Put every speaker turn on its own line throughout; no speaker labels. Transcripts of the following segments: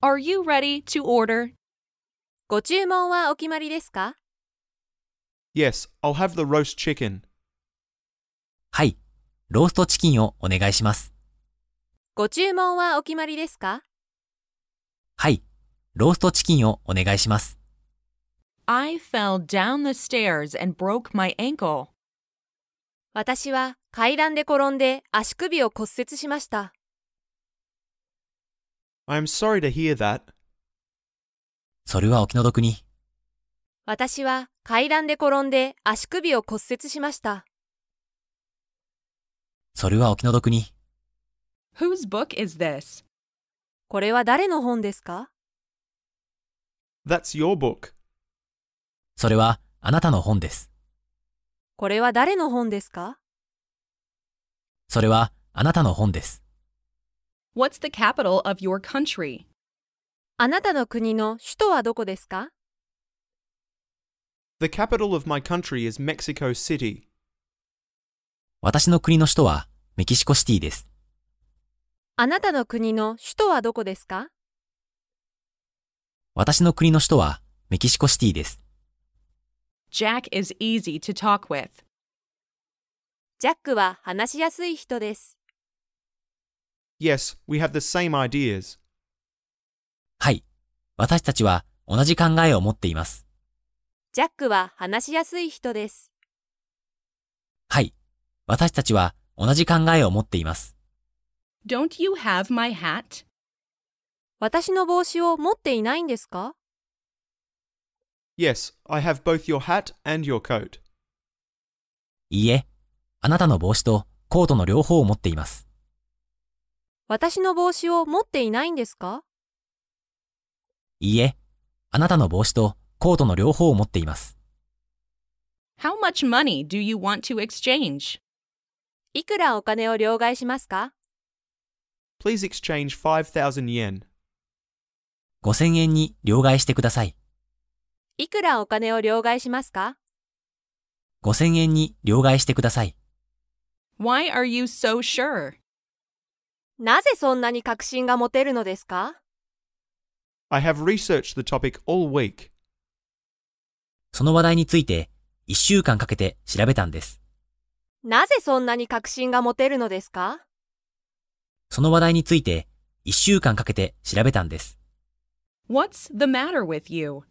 Are you ready to order? ご注文はお決まりですか
Yes, I'll have the roast chicken.
はい、ローストチキンをお願いします。
ご注文はお決まりですか
はい、ローストチキンをお願いします。
I fell down the stairs and broke my ankle. 私は階段で転んで足首を骨折しました。
I'm sorry to hear that. それはお気の毒に。
私は階段で転んで足首を骨折しました。
それはお気の毒に。
Whose book is this? これは誰の本ですか
?That's your book. それはあなたの本です。
これは誰の本ですか
それはあなたの本です。
What's the capital of your country? あなたの国の首都はどこですか
The capital of my country is Mexico City.
私の国の首都はメキシコシティです。
あなたの国の首都はどこですか
私の国の首都はメキシコシティです。
Jack is easy to talk with. ジャックは話しやすい人です。
Yes, we have the same
ideas. はい。私たちは同じ考えを持っています。
ジャックは話しやすい人です。
はい。私たちは同じ考えを持っています。
Don't you have my hat? 私の帽子を持っていないんですか
?Yes, I have both your hat and your coat.
いいえ、あなたの帽子とコートの両方を持っています。
私の帽子を持っていないんですか
いいえ、あなたの帽子とコートの両方を持っています。
How much money do you want to exchange? いくらお金を両替しますか
Please exchange 5,000 yen.
円に両替してください。
いくらお金を両替しますか
?5000 円に両替してください。
Why are you so sure? なぜそんなに確信が持てるのですか
I have
researched the topic all week. その話題について1週間かけて調べたんです。
なぜそんなに確信が持てるのですか
その話題について1週間かけて調べたんです。
What's the matter with you?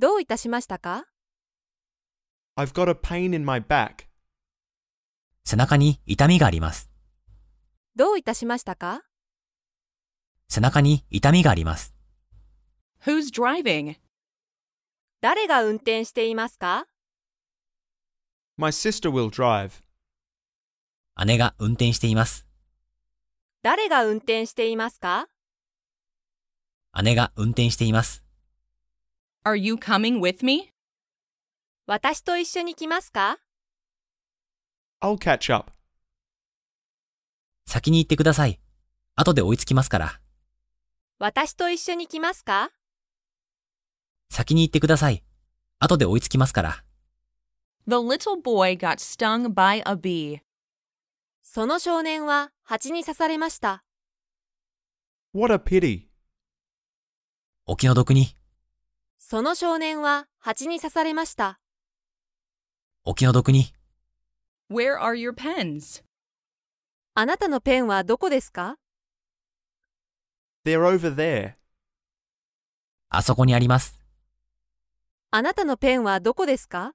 どういたしましたか
?I've got a pain in my back.
背中に痛みがあります。
どういたしましたか
背中に痛みがあります。
Who's driving? 誰が運転していますか
My sister will drive.
姉が運転しています。
誰が運転していますか
姉が運転しています。
Are you coming with me? 私と一緒に来ますか
I'll catch up. 先に行ってください。後で追いつきますから。
私と一緒に来ますか
先に行ってください。後で追いつきますから。
The little boy got stung by a bee. その少年は蜂に刺されました。
What a pity. お気の毒に。
その少年は蜂に刺されました。
お気の毒に。
Where are your pens? あなたのペンはどこですか
?They're over there.
あそこにあります。
あなたのペンはどこですか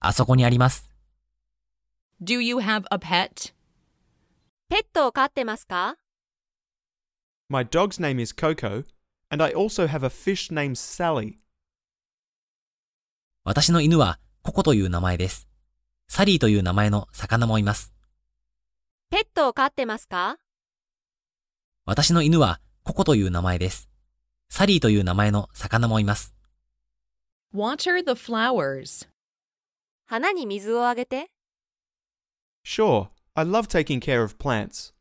あそこにあります。
Do you have a pet? ペットを飼ってますか
My dog's name is Coco, and I also have a fish named Sally.
私の犬はココという名前です。サリーという名前の魚もいます。
ペットを飼ってますか
私の犬はココという名前です。サリーという名前の魚もいます。
Water the flowers. 花に水をあげ
て。Sure, I love taking care of plants.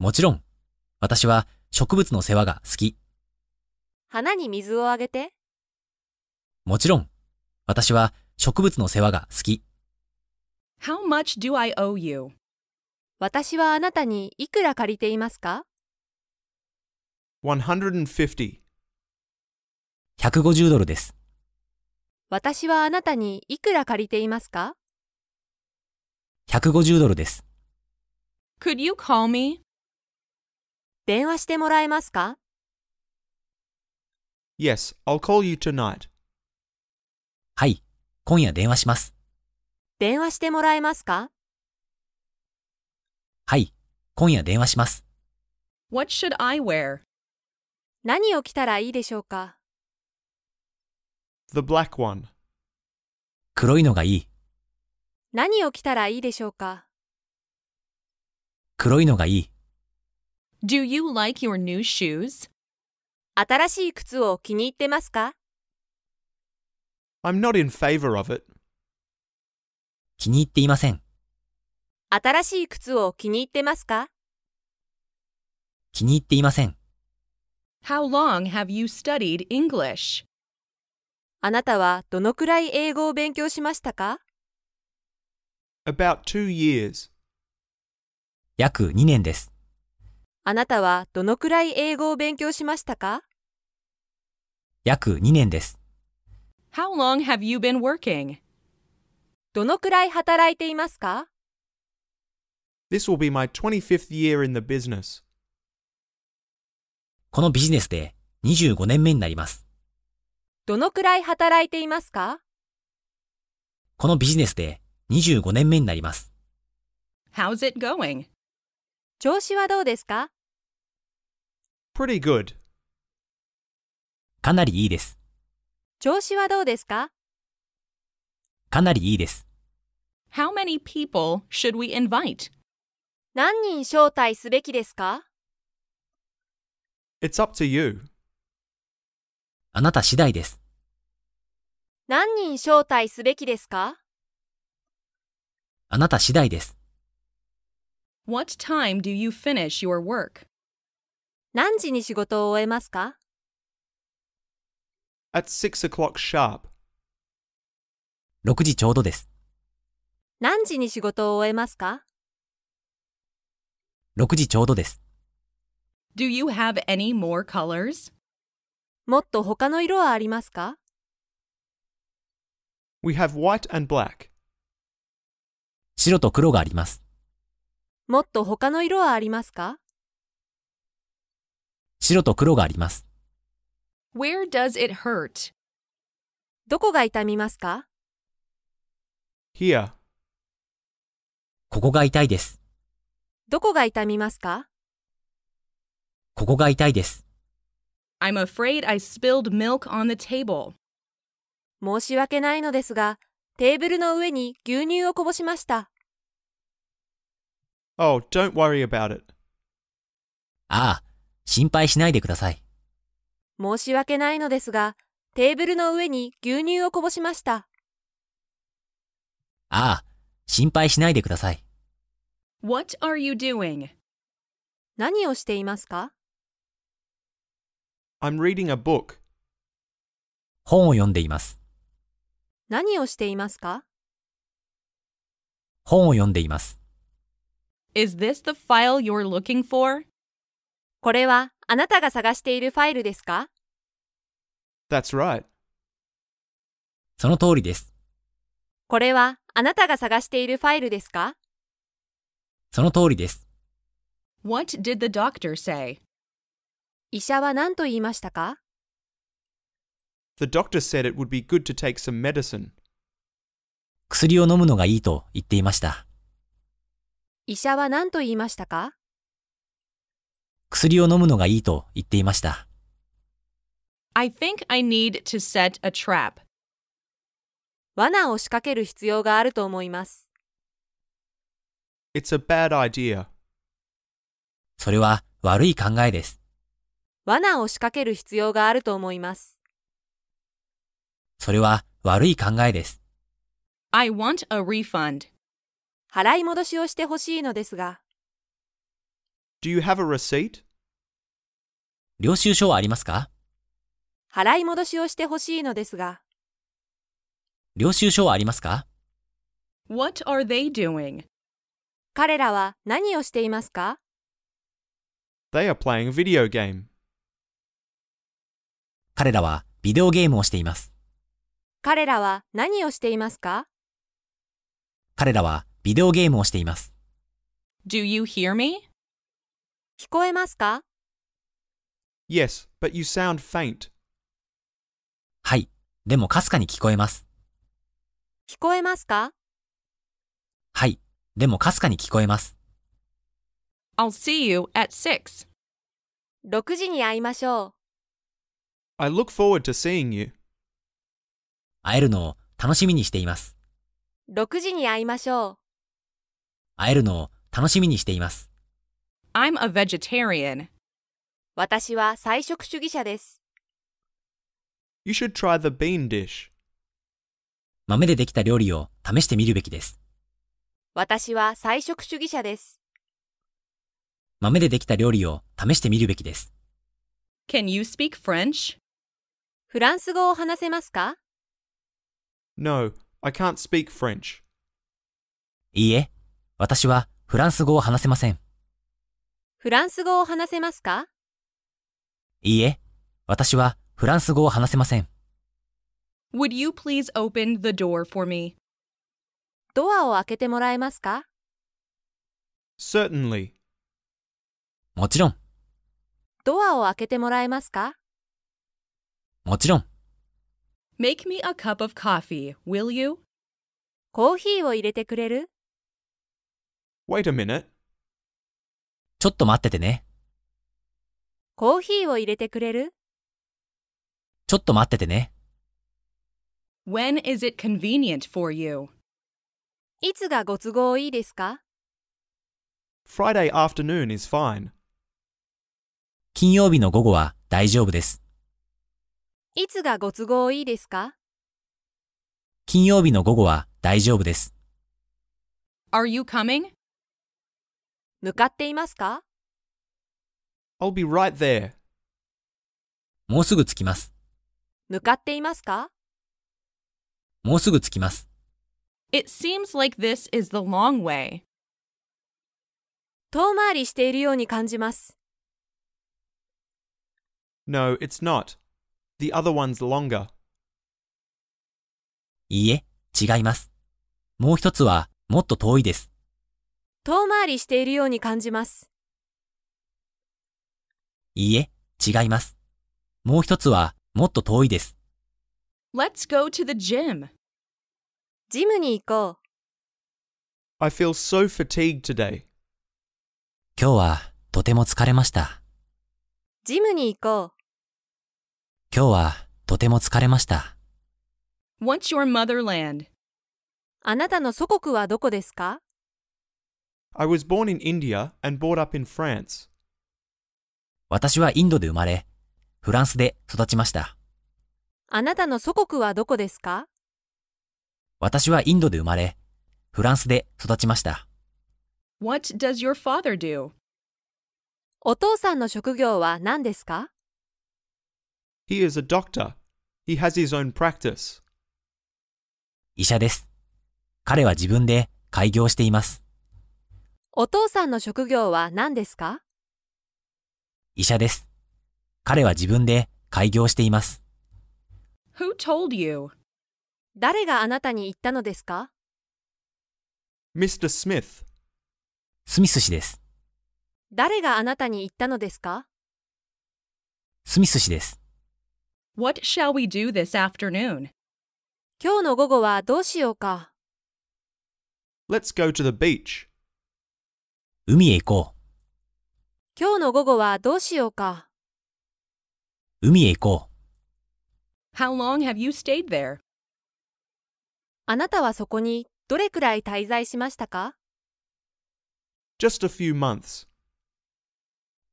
もちろん、私は植物の世話が好き。
花に
水をあげて。
もちろん、私は植物の世話が好き。
How much do I owe you? 私はあなたにいくら借りていますか
150
ドルです。
私はあなたにいくら借りていますか
150ドルです。
Could you call me? 電話してもらえますか
Yes, I'll call you tonight. はい、
今夜電話します。
電話してもらえますか
はい、今夜電話します。
What should I wear? 何を着たらいいでしょうか
?The black one 黒いのがいい。
何を着たらいいでしょうか
黒いのがいい。
Do you like your new shoes? 新しい靴を気に入ってますか
I'm not in favor of it.
気に入っていません。
新しい靴を気に入ってますか
気に入っていません。
How long have you studied English? あなたはどのくらい英語を勉強しましたか
About two years. 約2年です。
あなたはどのくらい英語を勉強しましたか
約2年です。
How long have you been working? どのくらい働いていますか
This will be my 25th year in
the business. このビジネスで25年目になります。
どのくらい働いていますか
このビジネスで25年目になります。
How's it going? 調子はどうですか
?Pretty good. かなりいいです。
調子はどうですか
かなりいいです。
How many people should we invite? 何人招待すべきですか
?It's up to you.
あなた次第です。
何人招待すべきですか
あなた次第です。
What time do you finish your work? 何時に仕事を終えますか
?At six o'clock sharp.
6時ちょうどです。
何時に仕事を終えますか
6時ちょうどです。
Do you have any more colors? もっと他の色はありますか
We have white and black.
白と黒があります。
もっと他の色はありますか
白と黒があります。
Where does it hurt? どこが痛みますか
Here. ここが痛いです。
どこが痛みますか
ここが痛いです。
I'm afraid I spilled milk on the table. 申し訳ないのですが、テーブルの上に牛乳をこぼしました。
Oh, don't worry about it.
ああ、心配しないでください。
申し訳ないのですが、テーブルの上に牛乳をこぼしました。
ああ、心配しないでください。
What are you doing? 何をしていますか
I'm reading a book.
本を読んでいます。
何をしていますか
本を読んでいます。
Is this the file you're looking for? これはあなたが探しているファイルですか
That's right. その通りです。
これはあなたが探しているファイルですか
その通りです。
What did the doctor say? 医者は何と言いましたか
The doctor said it would be good to take some medicine. 薬を飲
むのがいいと言っていました。
医者は何と言いましたか
薬を飲むのがいいと言っていました。
I think I need to set a trap. 罠を仕掛ける必要があると思います。
It's a bad idea.
それは悪い考えです。
罠を仕掛ける必要があると思います。
それは悪い考えです。
I want a refund. 払い戻しをしてほしいのですが。
Do you have a receipt? 領収書はありますか
払い戻しをしてほしいのですが。
領収書はありますか
?What are they doing? 彼らは何をしていますか
They are playing video game. 彼ら
はビデオゲームをしています。
彼らは何をしていますか
彼らはビデオゲームをしています。
Do you hear me? 聞こえますか
Yes, but you sound faint.
はい。でもかすかに聞こえます。
聞こえますか
はい。でもかすかに聞こえます。
I'll see you at 6時に会いましょう。
I look forward to seeing you. 会えるのを楽しみにしています。
6時に会いましょう。
会えるのを楽しみにしています。
I'm a vegetarian. 私は菜食主義者です。
You should try the bean dish. 豆でできた料理を試してみる
べきです。
私は菜食主義者です。
豆でできた料理を試してみるべきです。
Can you speak French? フランス語を話せますか
?No, I can't speak French.
いいえ、私はフランス語を話せません。
フランス語を話せますか
いいえ、私はフランス語を話せません。
Would you please open the door for me? ドアを開けてもらえますか
Certainly.
もちろん、
ドアを開けてもらえますかもちろん、Make me a cup of coffee, will you? コーヒーを入れてくれる
Wait a minute. ちょっと
待っててね。
コーヒーを入れてくれる
ちょっと待っててね。
When is it convenient for you? いつがご都合いいですか
Friday afternoon is fine.
金曜日の午後は大丈夫です。
いつがご都合いいですか
金曜日の午後は大丈夫です。
Are you coming? 向かっていますか
I'll be right there. もうすぐ着きます。
向かっていますか
もうすぐ着きます。
It seems like this is the long way. 遠回りしているように
感じます。No, it's not. The other
one's longer. いいえ、違います。もう一つはもっと遠いです。
遠回りしているように感じます。
いいえ、違います。もう一つはもっと遠いです。
Let's go to the gym. ジムに行こう。
I feel so fatigued today.
今日はとても疲れました。
ジムに行こ
今日はとても疲れました。
What's your motherland? あなたの祖国はどこですか
I was born in India and brought up in France.
私はインドで生まれ、フランスで育ちました。
あなたの祖国はどこですか
私はインドで生まれ、フランスで育ちました。
What does your father do? お父さんの職業は何ですか
He is a doctor. He has his own practice.
医者です。彼は自分で開業しています。
お父さんの職業は何ですか
医者です。彼は自分で開業しています。
Who told you? 誰があなたに言ったのですか
?Mr. Smith スミス氏です。
誰があなたに言ったのですか
スミス氏です。
What shall we do this afternoon? 今日の午後はどうしようか
?Let's go to the beach. 海へ行こう。
今日の午後はどうしようか
海へ行こ
う。How long have you stayed there? あなたはそこにどれくらい滞在しましたか
?Just a few months.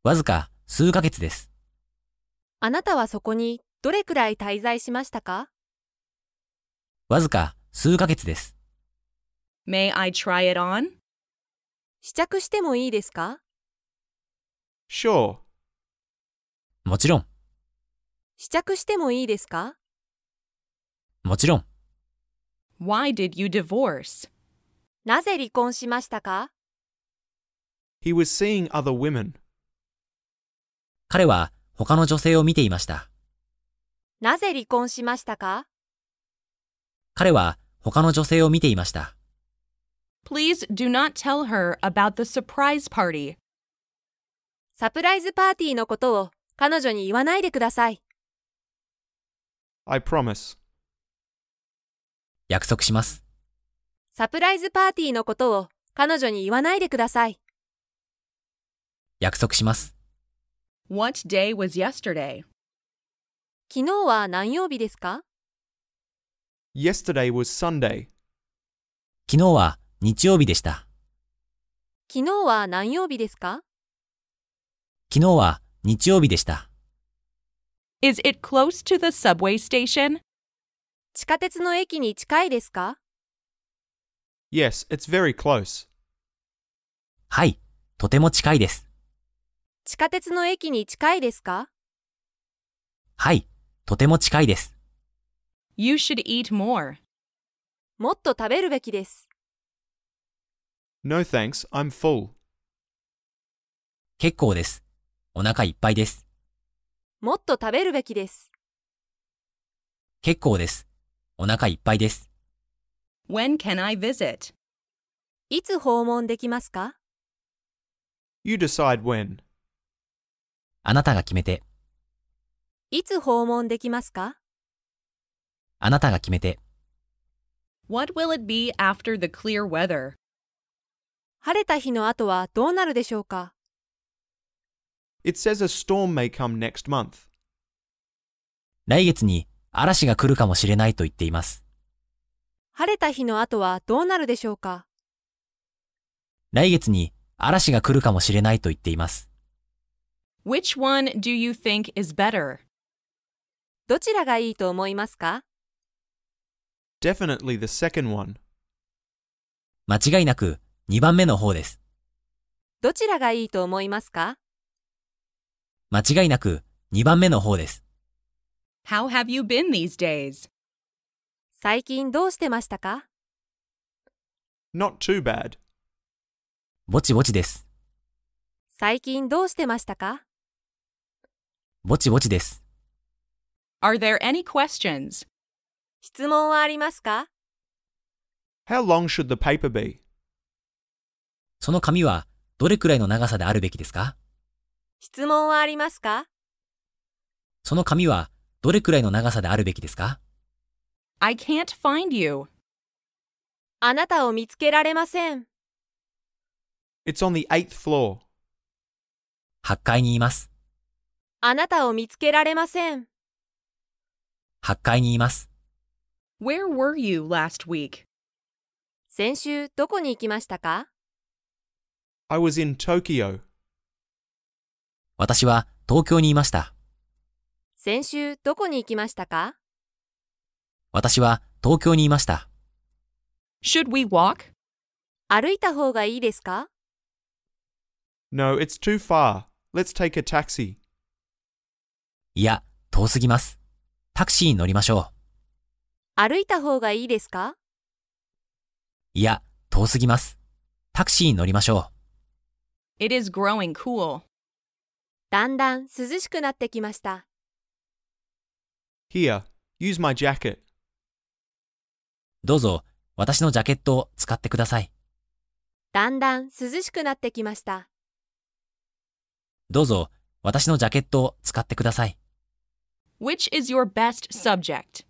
わずか数ヶ月です。
あなたはそこにどれくらい滞在しましたか
わずか数ヶ月です。
May I try it on? 試着してもいいですか
Sure. もちろん。
試着してもいいですかもちろん。Why did you divorce? なぜ離婚しましたか
He was seeing other women.
彼は他の女性を見ていました。
なぜ離婚しましたか
彼は他の女性を見ていました。
Please do not tell her about the surprise party. サプライズパーティーのことを彼女に言わないでください。
I promise. 約束します。
サプライズパーティーのことを彼女に言わないでください。
約束します。
What day was yesterday? 昨日は何曜日ですか
?Yesterday was Sunday. 昨日
は日曜日でした。
昨日は何曜日ですか
昨日は日曜日でした。
Is it close to the subway station? 地下鉄の駅に近いですか
?Yes, it's very close. はい、
とても近いです。
地下鉄の駅に近いですか
はい、とても近いです。
You should eat more. もっと食べるべきです。
No thanks, I'm full. 結
構です。お腹いっぱいです。
もっと食べるべきです。
結構です。お腹いっぱいです。
When can I visit? いつ訪問できますか
?You decide when.
あなたが決めて。
いつ訪問できますか
あなたが決めて。
What will it be after the clear weather? 晴れた日の後はどうなるでしょうか
It says a storm may come next month.
来月に嵐が来るかもしれないと言っています。
晴れた日の後はどうなるでしょうか
来月に嵐が来るかもしれないと言っています。
Which one do you think is better? どちらがいいと思いますか
Definitely the second one.
間違いなく2番目の方です。
どちらがいいと思いますか
間違いなく2番目の方です。
How have you been these days? 最近どうしてましたか
Not too bad. ぼちぼちです。
最近どうしてましたか
ぼちぼちです。
Are there any questions? 質問はありますか
How long should the paper be? その紙はどれくらいの長さであるべきですか
質問はありますか
その紙はどれくらいの長さであるべきですか
?I can't find you. あなたを見つけられません。
It's on the eighth floor.
8階にいます。
あなたを見つけられません。
8階にいます。
Where were you last week? 先週どこに行きましたか
I was in Tokyo.
私は東京にいました。
先週どこに行きましたか
私は東京にいました。
Should we walk? 歩いた方がいいですか
?No, it's too far.
Let's take a taxi.
いや、遠すぎます。タクシーに乗りましょ
う。歩いた方がいいですか
いや、遠すぎます。タクシーに乗りましょ
う。It is growing cool. だんだん涼しくなってきました。
Here, use my jacket. どうぞ、私のジャケットを使ってください。
だんだん涼しくなってきました。
どうぞ、私のジャケットを使ってください。
Which is your best subject?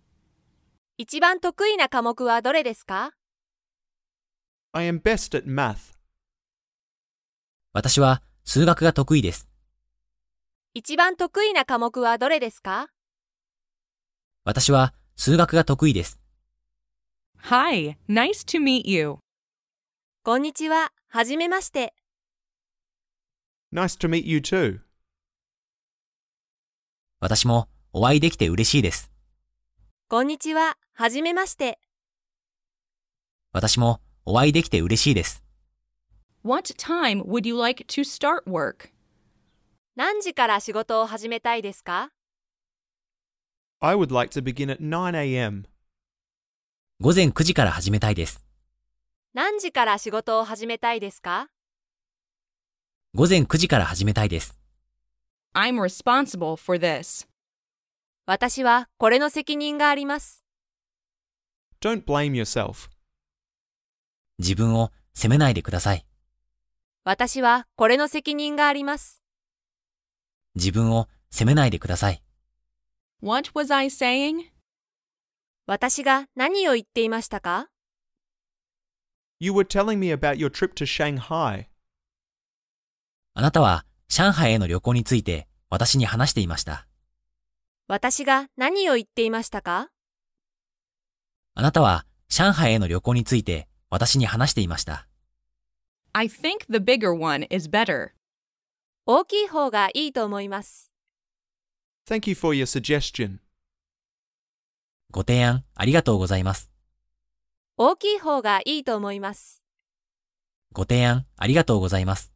一番得意な科目はどれですか
?I am best at math. 私は数学が得意で
す。
一番得意な科目はどれですか
私は数学が得意です。
Hi, nice to meet you. こんにちは、はじめまして。
Nice to meet you too. 私もお会いできて嬉しいです。
こんにちは、はじめまして。
私もお会いできて嬉しいです。
What time would you like to start work? 何時から仕事を始めたいですか
I would like
to begin at 9am. 午前9時から始めたいです。
何時から仕事を始めたいですか
午前9時から始めたいです。
I'm responsible for this. 私はこれの責任があります。
Don't blame yourself.
自分を責めないでください。
私はこれの責任があります。
自分を責めないでください。
What was I saying? 私が何を言っていましたか
You were telling me about your trip to Shanghai.
あなたは上海への旅行について私に話していました。
私が何を言っていましたか
あなたは上海への旅行について私に話していました。
I think the bigger one is better. 大きい方がいいと思います。
Thank you for your suggestion.
ご提案ありがとうございます。
大きい方がいいと思います。
ご提案ありがとうございます。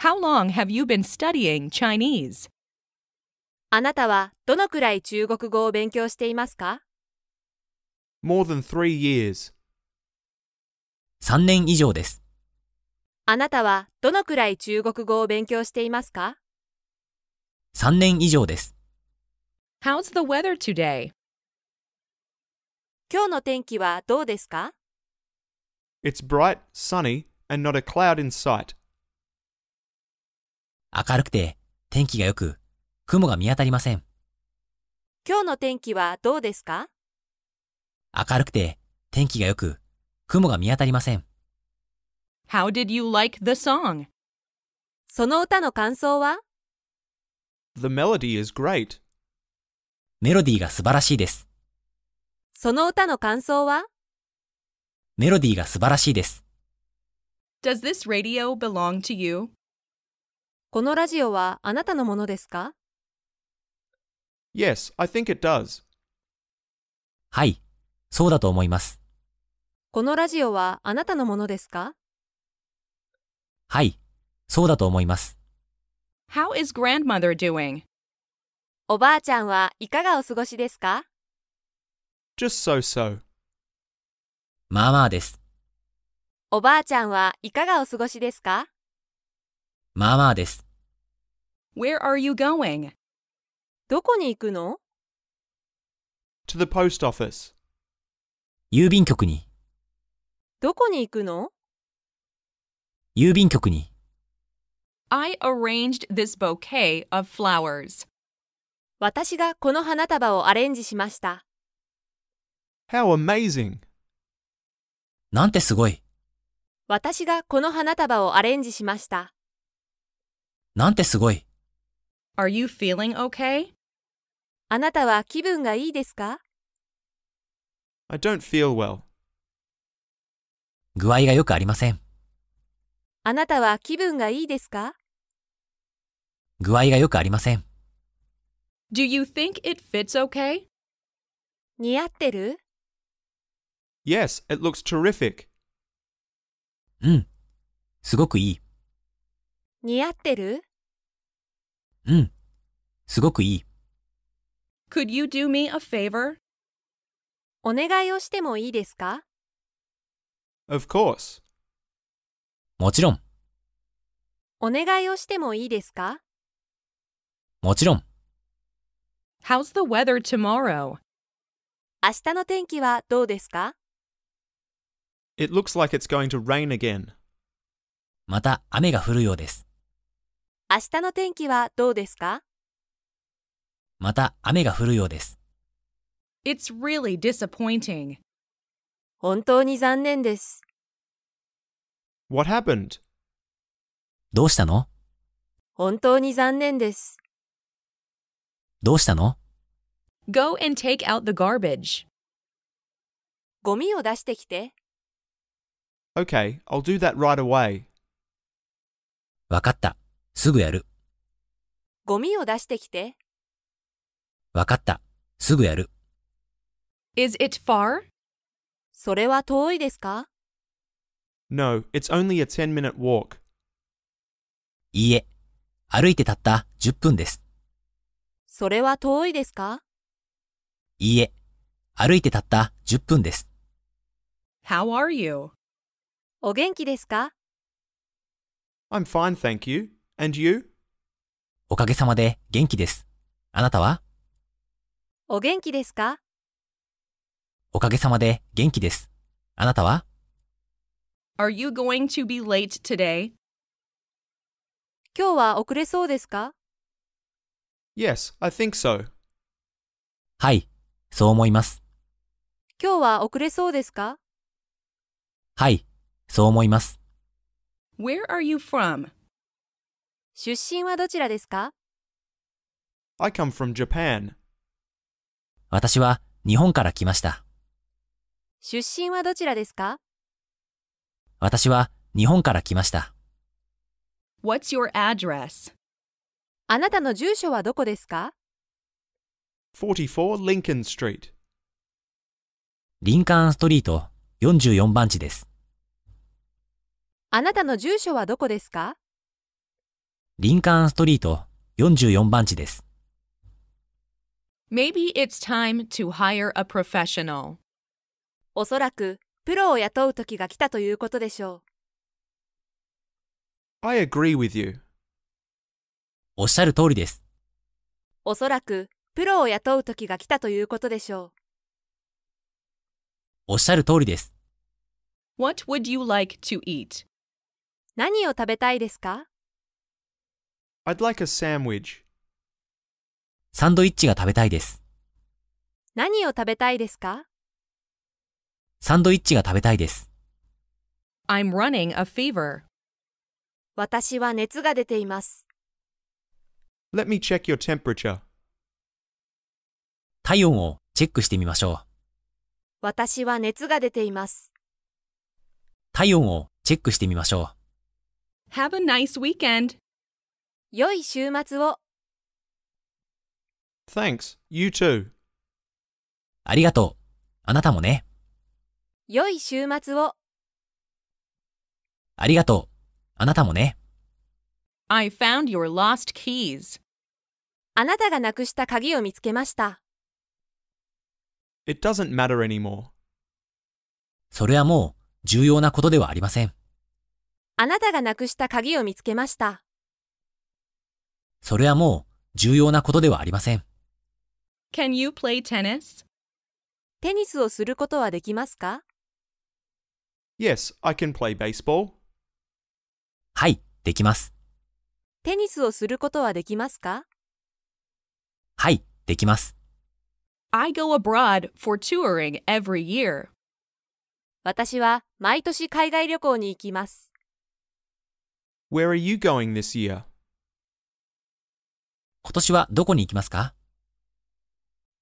How long have you been studying Chinese? あなたはどのくらい中国語を勉強していますか
?More than three years.
3年以上です。
あなたはどのくらい中国語を勉強していますか
3年以上です。
How's the weather today? 今日の天気はどうですか
It's bright, sunny, and not a cloud in sight.
明るくて天気が良く、雲が見当たりません。
今日の天気はどうですか
明るくて天気が良く、雲が見当たりません。
How did you like the song? その歌の感想は
The melody is great. メロディーが素晴らしいです。
その歌の感想は
メロディーが素晴らしいです。
Does this radio belong to you? このラジオはあなたのものですか
?Yes, I think it does.
はい、そうだと思います。
このラジオはあなたのものですか
はい、そうだと思います。
How is grandmother doing? おばあちゃんはいかがお過ごしですか
Just so so. まあまあです。
おばあちゃんはいかがお過ごしですか
まあまあです。
Where are you going? どこに行くの
To the post office. 郵便局に、
どこに行くの
郵便局に。
I arranged this bouquet of flowers. 私がこの花束をアレンジしました。
How amazing! なんてすご
い。
私がこの花束をアレンジしました。
なんてすごい。
Are you feeling okay? あなたは気分がいいですか
?I don't feel well.
具合がよくありません。
あなたは気分がいいですか
具合がよくありません。
Do you think it fits okay? 似合ってる
Yes, it looks terrific.
うん。すごくいい。
似合ってる
うん。すごくいい。
Could you do me a favor? お願いをしてもいいですか
Of
course. もちろん。
お願いをしてもいいですかもちろん。How's the weather tomorrow? 明日の天気はどうですか
It looks like it's going to rain again. また雨が降るようです。
明日の天気はどうですか
また雨が降るようです。
It's really disappointing. 本当に残念です。
What happened? どうしたの
本当に残念です。どうしたの Go and take out the garbage. ゴミを出してきて。
Okay, I'll do that right away.
わかった。すぐやる。
ゴミを出してきて。
わかった。すぐやる。
Is it far? それは遠いですか
No, it's only a 10 minute walk. い
いえ、歩いてたった10分です。
それは遠いですか
いいえ、歩いてたった10分です。
How are you? お元気ですか
I'm
fine, thank you. And you?
おかげさまで元気です。あなたは
お元気ですか
おかげさまで元気です。あなたは
Are you going to be late today? 今日は遅れそうですか
Yes, I think so. はい、
そう思います。
今日は遅れそうですか
はい、そう思います。
Where are you from? 出身はどちらですか
I come from Japan. 私
は日本から来ました。
出身はどちらですか
私は日本から来ました。
What's your address? あなたの住所はどこですか
?44 Lincoln Street リンカーンストリート44番地です。
あなたの住所はどこですか
リンカーンストリート44番地です。
Maybe it's time to hire a professional. おそらくプロを雇う時が来たということでしょ
う。I agree with you.
おっしゃる通りです。
おそらく、プロを雇う時が来たということでしょう。
おっしゃる通りです。
What would you like to eat? 何を食べたいですか
?I'd like a sandwich. サンドイッチが食べたいです。
何を食べたいですか
サンドイッチが食べたいです。
I'm running a fever. 私は熱が出ています。
Let me check your temperature. 体温を
チェックしてみましょう。
私は熱が出ています。
体温をチェックしてみましょ
う。Have a nice weekend. 良い週末を。
Thanks, you too.
ありがとう。あなたもね。
良い週末を。
ありがとう。あなたもね。
I found your lost keys. あなたがなくした鍵を見つけました。
It doesn't matter
anymore. それはもう重要なことではありません。
あなたがなくした鍵を見つけました。
それはもう重要なことではありません。
Can you play tennis? テニスをすることはできますか
Yes,
I can play baseball. はい、できます。
テニスをすることはできますか
はい、できます。
I go abroad for touring every year. 私は毎年海外旅行に行きます。
Where are you going this year?
今年はどこに行きますか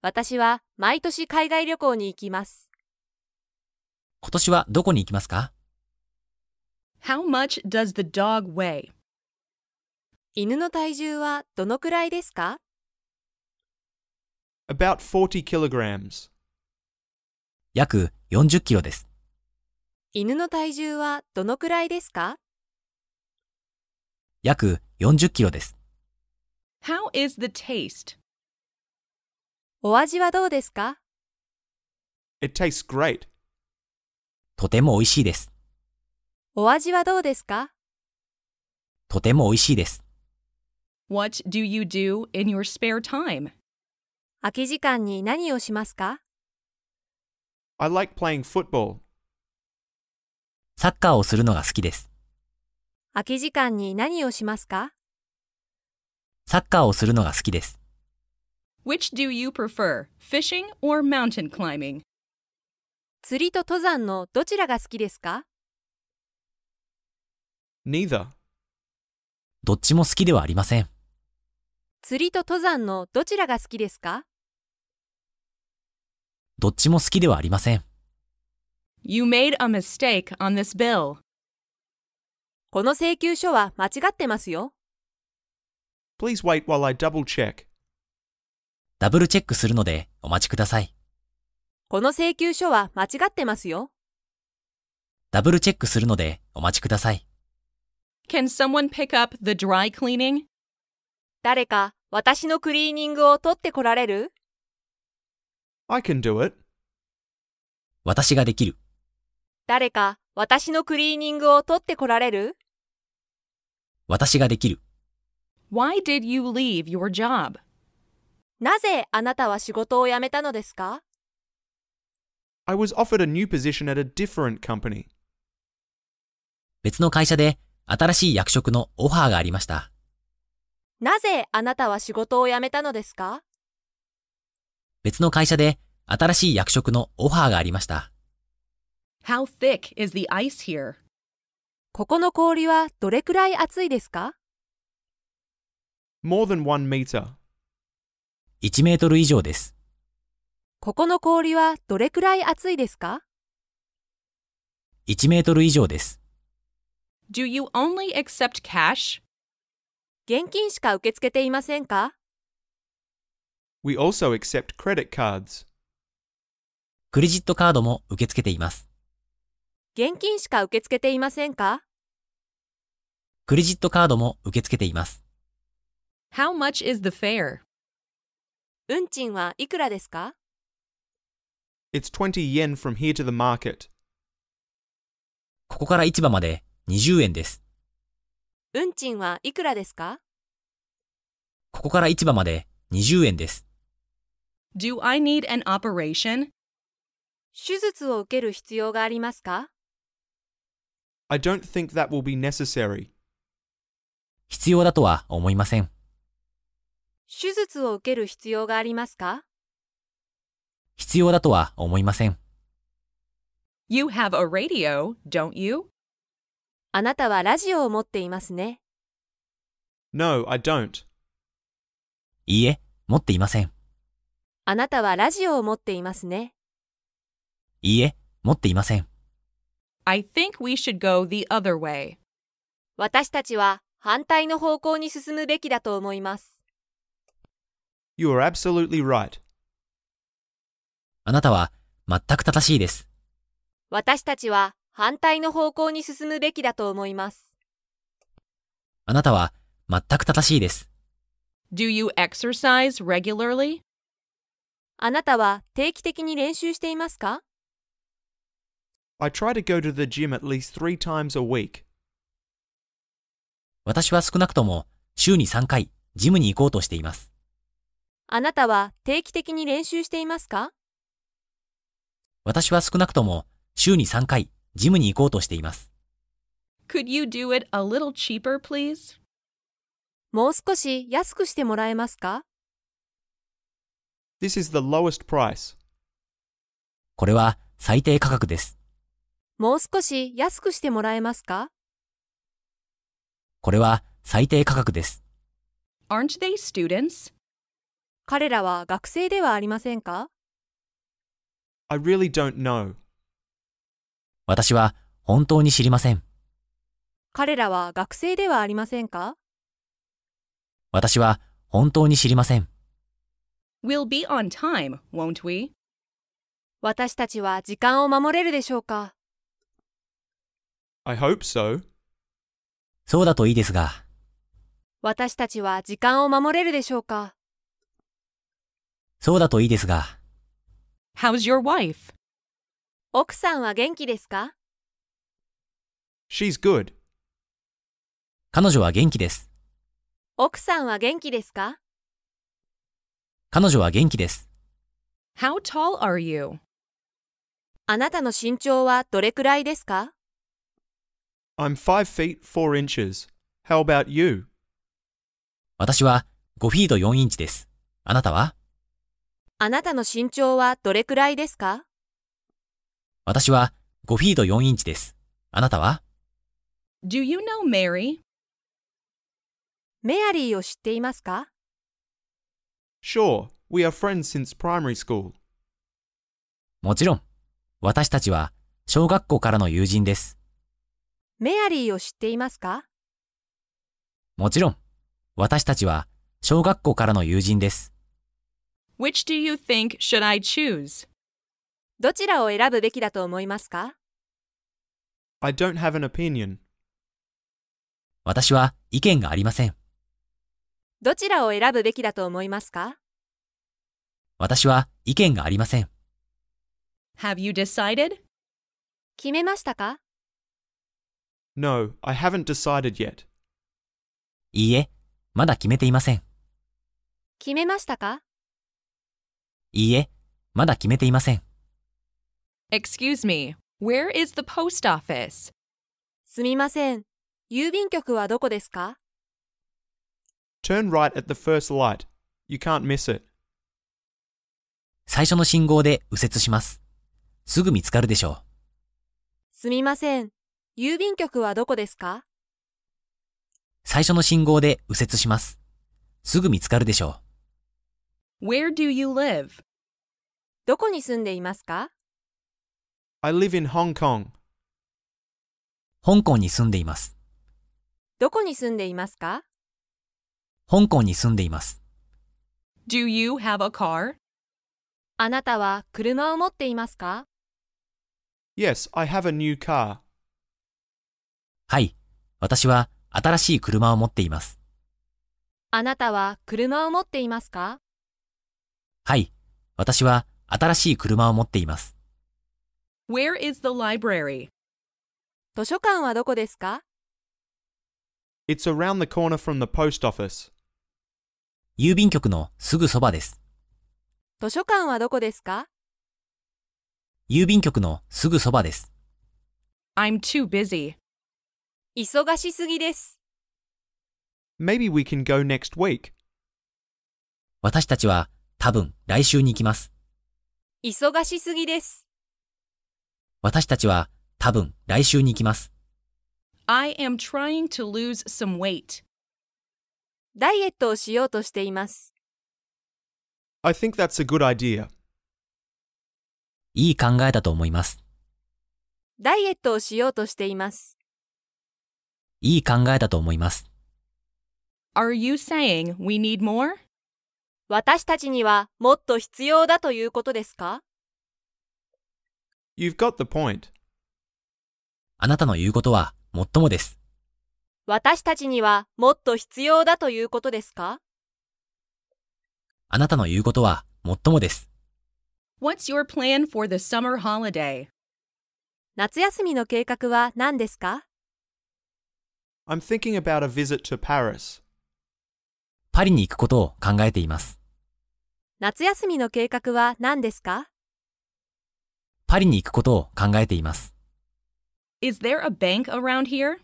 私は毎年海外旅行に行きます。
今年はどこに行きますか
How much does the dog weigh? 犬の体重はどのくらいですか
About 40
kilograms. 約40キロです。
犬の体重はどのくらいですか
約40キロです。
How is the taste? お味はどうですか
It
tastes great. とても美味しいです。
お味はどうですか
とても美味しいです。
What do you do in your spare time? 空き時間に何をしますか
I like playing football. サ
ッカーをするのが好きです。
空き時間に何をしますか
サッカーをするのが好きです。
Which do you prefer, fishing or mountain climbing? 釣りと登山のどちらが好きですか
Neither. どっちも好きではありません。
釣りと登山のどちらが好きですか
どっちも好きではありません。
You made a mistake on this bill. この請求書は間違ってますよ。
Please wait while I double check.
ダブルチェックするのでお待ちください。
この請求書は間違ってますよ。
ダブルチェックするのでお待ちください。
Can someone pick up the dry cleaning? 誰か私のクリーニングを取ってこられる
?I can do it. 私ができる。
誰か私のクリーニングを取ってこられる
私ができる。
Why did you leave your job? なぜあなたは仕事を辞めたのです
か I was offered a new position at a different company.
別の会社で新しい役職のオファーがありました。
なぜあなたは仕事を辞めたのですか
別の会社で新しい役職のオファーがありました。
How thick is the ice here? ここの氷はどれくらい厚いですか
?More than 1 meter. 1メートル以上です。
ここの氷はどれくらい厚いですか
?1 メートル以上です。
Do you only accept cash? 現金しか受け付けていませんか
?We also accept credit cards.
クレジットカードも受け付けています。
現金しか受け付けていませんか
クレジットカードも受け付けています。
How much is the fare? 運賃はいくらですか
It's 20 yen from here to the market. ここ
から市場まで20円です。
運賃はいくらですか
ここから市場まで20円です。
Do I need an operation? 手術を受ける必要がありますか
I don't think that will be necessary.
必要だとは思いませ
ん。
手術を受ける必要がありますか
必要だとは思いません。
You have a radio, don't you? あなたはラジオを持っていますね。
No, I don't. いいえ、持っていません。
あなたはラジオを持っていますね。
いいえ、持っていません。
I think we should go the other way. 私たちは反対の方向に進むべきだと思います。
You are absolutely right.
あなたは全く正しいです。
私たちは反対の方向に進むべきだと思います。
あなたは全く正しいです。
Do you exercise regularly? あなたは定期的に練習していますか
I try to go to the gym at least
three times a week. 私は少なくとも週に3回ジムに行こうとしています。
あなたは定期的に練習していますか
私は少なくとも週に3回ジムに行こうとしています。
Could you do it a little cheaper, please? もう少し安くしてもらえますか
This is the lowest price.
これは最低価格です。
もう少し安くしてもらえますか
これは最低価格です。
Aren't they students? 彼らは学生ではありませんか
I really don't know. 私は本当に知り
ません。
彼らは学生ではありませんか
私は本当に知りません。
We'll be on time, won't we? 私たちは時間を守れるでしょうか
?I hope so. そうだといいですが。
私たちは時間を守れるでしょうか
そうだといいですが。
How's your wife? 奥さんは元気ですか
She's good. 彼女は元気です。
奥さんは元気ですか
彼女は元気です。
How tall are you? あなたの身長はどれくらいですか
I'm five feet four inches. How about you?
私は5フィート4インチです。あなたは
あなたの身長はどれくらいですか
私は5フィート4インチです。あなたは
?Do you know Mary? メアリーを知っていますか
Sure, we are friends since primary school.
もちろん、私たちは小学校からの友人です。
メアリーを知っていますか
もちろん、私たちは小学校からの友人です。
Which do you think should I choose? どちらを選ぶべきだと思いますか
I don't have an opinion. 私は意見がありません。
どちらを選ぶべきだと思いますか
私は意見がありません。
Have you decided? 決めましたか
No, I haven't decided yet.
いいえ、まだ決めていません。
決めましたか
いいえ、まだ決めていません。
Excuse me, where is the post office? すみません。郵便局はどこですか
Turn
right at the first light. You can't miss it.
最初の信号で右折します。すぐ見つかるでしょう。
すみません。郵便局はどこですか
最初の信号で右折します。すぐ見つかるでしょう。
Where do you live? どこに住んでいますか
I live in Hong Kong.
香港に住んでいます。
どこに住んでいますか
香港に住んでいます。
Do you have a car? あなたは車を持っていますか
Yes, I have a new car.
はい。私は新しい車を持っています。
あなたは車を持っていますか
はい、私は新しい車を持っています。
Where is the library? 図書館はどこですか
It's around the corner from the post office.
郵便局のすぐそばです。
図書館はどこですか
郵便局のすぐそばです。
I'm too busy. 忙しすぎです。
Maybe we can go next
week. 私たちは多分来週に行きます。
忙しすぎです。
私たちは多分来週に行きます。
I am trying to lose some weight. ダイエットをしようとしています。
I think that's a good idea.
いい考えだと思います。
ダイエットをしようとしています。
いい考えだと思います。
Are you saying we need more? 私たちにはもっと必要だということですか
?You've got the point. あなたの言うこと
はもっともです。
私たちにはもっと必要だということですか
あなたの言うことはもっともです。
What's your plan for the summer holiday? 夏休みの計画は何ですか
I'm thinking about a visit to Paris.
パリに行くことを考えています。
夏休みの計画は何ですか
パリに行くことを考えています。
Is there a bank around here?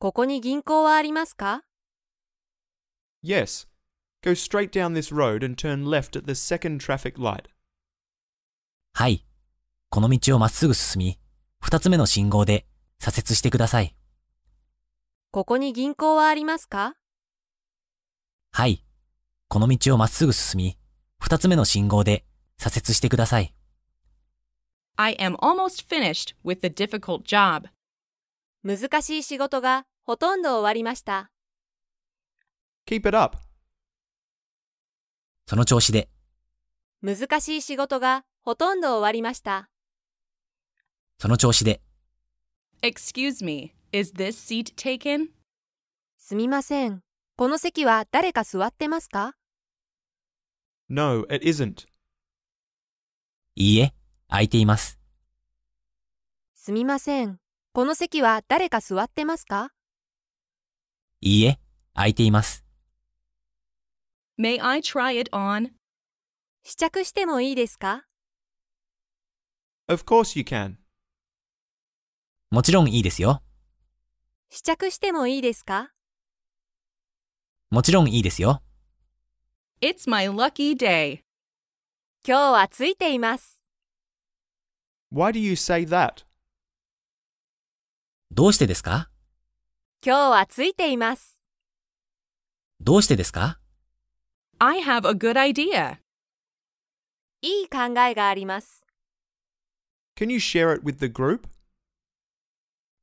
ここに銀行はありますか
Yes. Go straight down this road and turn left at the second traffic light.
はい。この道をまっすぐ進み、二つ目の信号で左折してください。
ここに銀行はありますか
はい。この道をまっすぐ進み、二つ目の信号で左折してください。
I am almost finished with the difficult job. 難しい仕事がほとんど終わりました。
Keep it up. その調子で。
難しい仕事がほとんど終わりました。
その調子で。
Excuse me, is this seat taken? すみません、この席は誰か座ってますか
?No, it isn't.
いいえ、空いています。
すみません。この席は誰か座ってますか
いいえ、空いています。
May I try it on? 試着してもいいですか
?Of course you can. もちろ
んいいですよ。
試着してもいいですか
もちろんいいですよ。
It's my lucky day. 今日はついています。
Why do you say that?
どうしてですか
今日はついています。
どうしてですか
I have a good idea. いい考えがあります。
Can you share it with the group?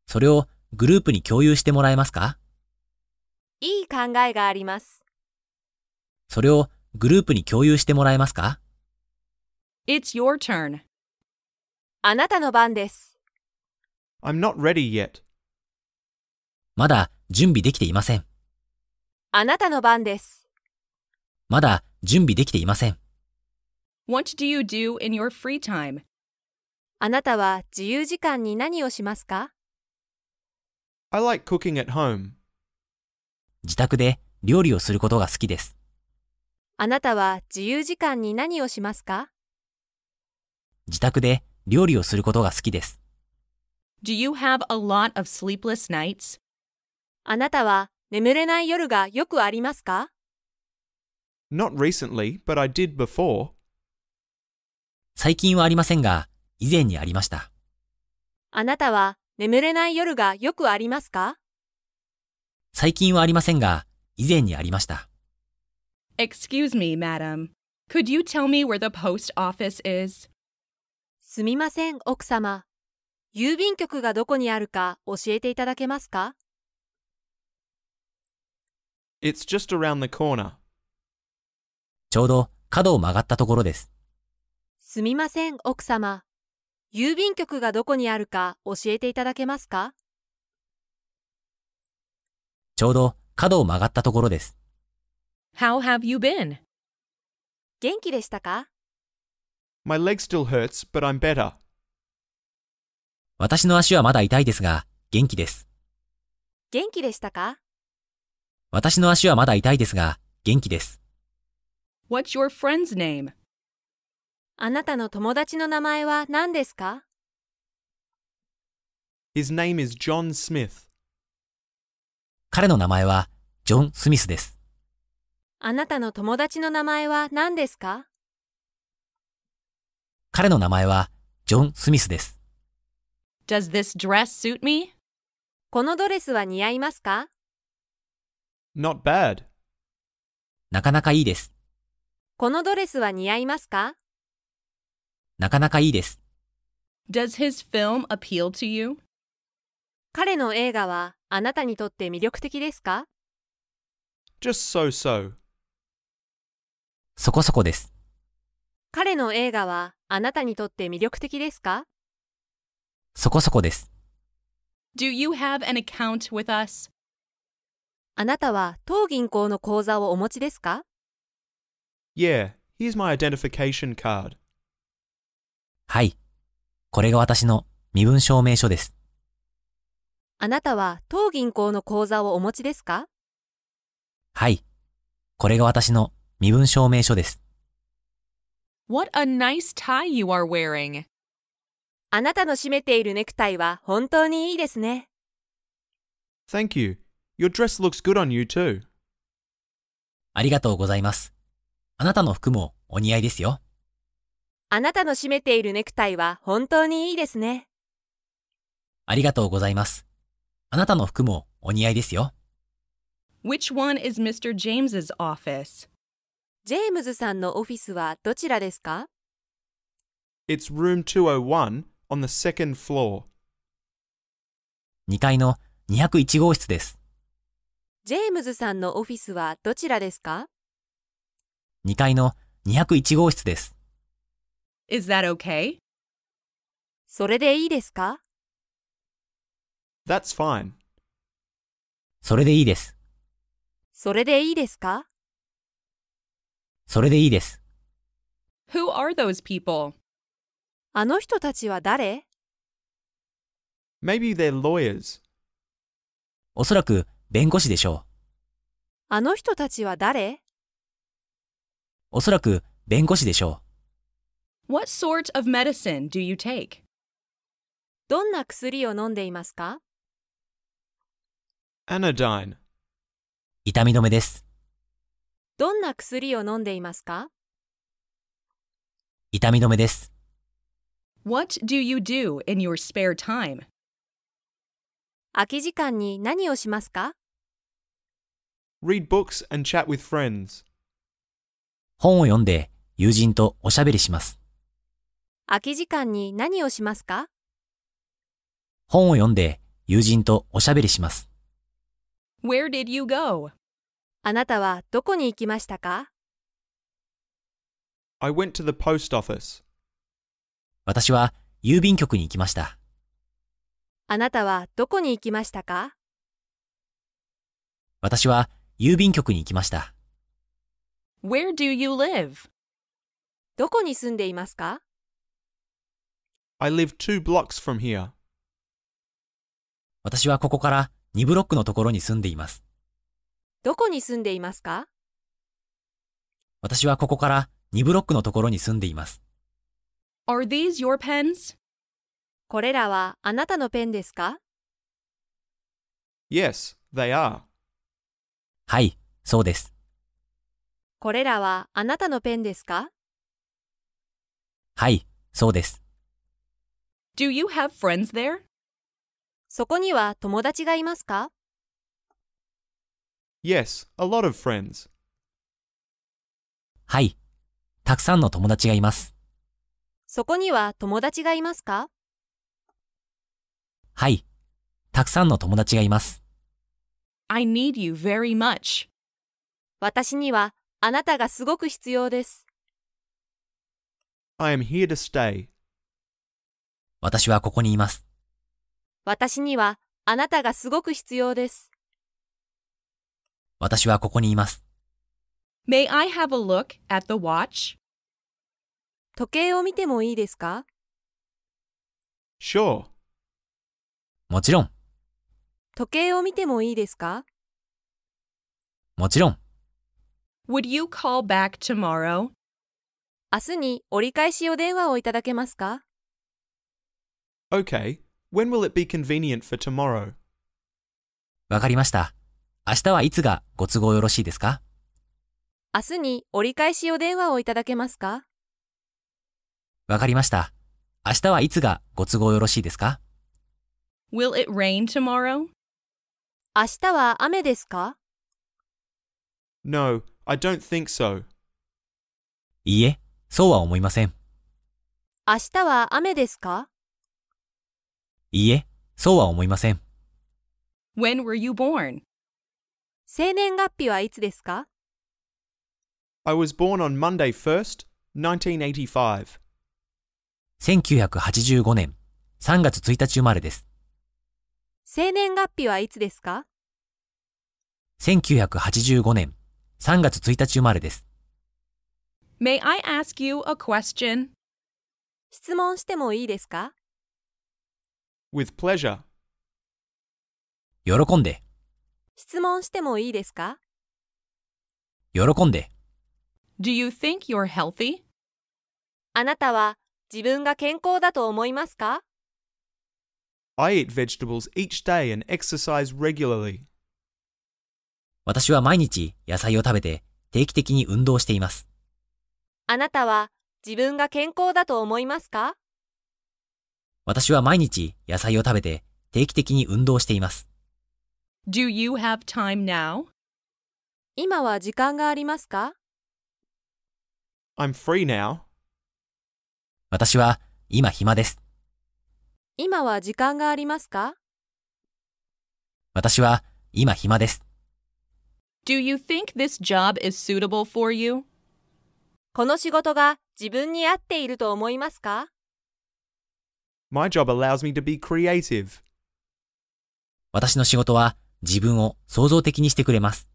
それをグループに共有してもらえますか
いい考えがあります。
それをグループに共有してもらえますか
?It's your turn. あなたの番です。
I'm not ready yet. まだ準備できていません。
あなたの番です。
まだ準備できていません。
What do you do in your free time? あなたは自由時間に何をしますか
I like cooking at home. 自宅で料理を
することが好きです。
あなたは自由時間に何をしますか
自宅で料理をすることが好きです。
Do you have a lot of sleepless nights? あなたは眠れない夜がよくありますか
Not recently, but I did before.
最近はありませんが、以前にありました。
あなたは眠れない夜がよくありますか
最近はありませんが、以前にありました。
Excuse me, madam. Could you tell me where the post office is? すみません、奥様。郵便局がどこにあるか教えていただけますか
It's just
around the corner. ちょうど角を曲がったところです。
すみません、奥様。郵便局がどこにあるか教えていただけますか
ちょうど角を曲がったところです。
How have you been? 元気でしたか
?My leg still hurts, but I'm better.
私の足はまだ痛いですが、元気です。
元気でしたか
私の足はまだ痛いですが、元気です。
What's your friend's name? あなたの友達の名前は何ですか
?His name is John Smith. 彼の名前はジョン・スミスです。
あなたの友達の名前は何ですか
彼の名前はジョン・スミスです。
Does this dress suit me? このドレスは似合いますか
?Not bad. なかなかいいです。
このドレスは似合いますか
なかなかいいです。
Does his film appeal to you? 彼の映画はあなたにとって魅力的ですか
?Just so so そこそこです。
彼の映画はあなたにとって魅力的ですか
そこそこです。
Do you have an account with us? あなたは当銀行の口座をお持ちですか
Yeah, here's my identification card.
はい。これが私の身分証明書です。
あなたは当銀行の口座をお持ちですか
はい。これが私の身分証明書です。
What a nice tie you are wearing! あなたの締めているネクタイは本当にいいです
ね。Thank you. Your dress looks good on you too. ありがとうございます。あなたの服もお似合いですよ。あ
なたの締めているネクタイは本当にいいですね。
ありがとうございます。あなたの服もお似合いですよ。
Which one is Mr. James's office? ジェームズさんのオフィスはどちらですか
It's room 201 on the second floor.
2階の201号室です。
ジェームズさんのオフィスはどちらですか
?2 階の201号室です。
Is that okay? それでいいですか
That's fine.
それでいいです。
それでいいですか
それでいいです。
Who are those people? あの人たちは誰
Maybe they're
lawyers. おそらく弁護士でしょう。
あの人たちは誰
おそらく弁護士でしょ
What sort of medicine do you take? どんな薬を飲んでいますか
Anodyne 痛み止めです。
どんな薬を飲んでいますか
痛み止めです。
What do you do in your spare time? 空き時間に何をしますか
Read books and chat with friends.
本を読んで友人とおしゃべりします。
空き時間に何をしますか
本を読んで友人とおしゃべりします。
Where did you go? あなたはどこに行きましたか
I went to the post office.
私は郵便局に行きました。
あなたはどこに行きましたか
私は郵便局に行きました。
Where do you live? どこに住んでいますか
I live two blocks from here. 私はここから2ブロックのところに住んでいます。
どこに住んでいますか
私はここから2ブロックのところに住んでいます。
Are these your pens? これらはあなたのペンですか
?Yes, they are. はい、そうです。
これらはあなたのペンですか
はい、そうです。
Do you have friends there? そこには友達がいますか
?Yes, a lot of friends.
はい、たくさんの友達がいます。
そこには友達がいますか
はい、たくさんの友達がいます。
I need you very much. 私にはあなたがすごく必要です。
I am here to stay. 私はここにいます。
私にはあなたがすごく必要です。
私はここにいます。
May I have a look at the watch? 時計を見てもいいですか
Sure. もちろん。
時計を見てもいいですかもちろん。Would you call back tomorrow? 明日に折り返しお電話をいただけますか
Okay. When will it be convenient for
tomorrow? わかりました。明日はいつがご都合よろしいですか
明日に折り返しお電話をいただけますか
わかりました。明日はいつがご都合よろしいですか
Will it rain tomorrow? 明日は雨ですか
?No, I don't think so. いいえ、そうは思いません。
明日は雨ですか
いいえ、そうは思いません。
When were you born? 生年月日はいつですか
I was born on Monday 1st, 1985.
1985年3月1日生まれです。
生年月日はいつですか
?1985 年3月1日生まれです。
May I ask you a question? 質問してもいいですか
with pleasure 喜んで
質問してもいいですか喜んで Do you think you're healthy? あなたは自分が健康だと思いますか
I eat vegetables each day and exercise regularly.
私は毎日野菜を食べて定期的に運動しています。
あなたは自分が健康だと思いますか
私は毎日野菜を食べて定期的に運動しています。
Do you have time now? 今は時間がありますか
?I'm free now.
私は今暇です。
今は時間がありますか
私は今暇です。
Do you think this job is suitable for you? この仕事が自分に合っていると思いますか
My job allows me to be creative.
私の仕事は自分を創造的にしてくれます。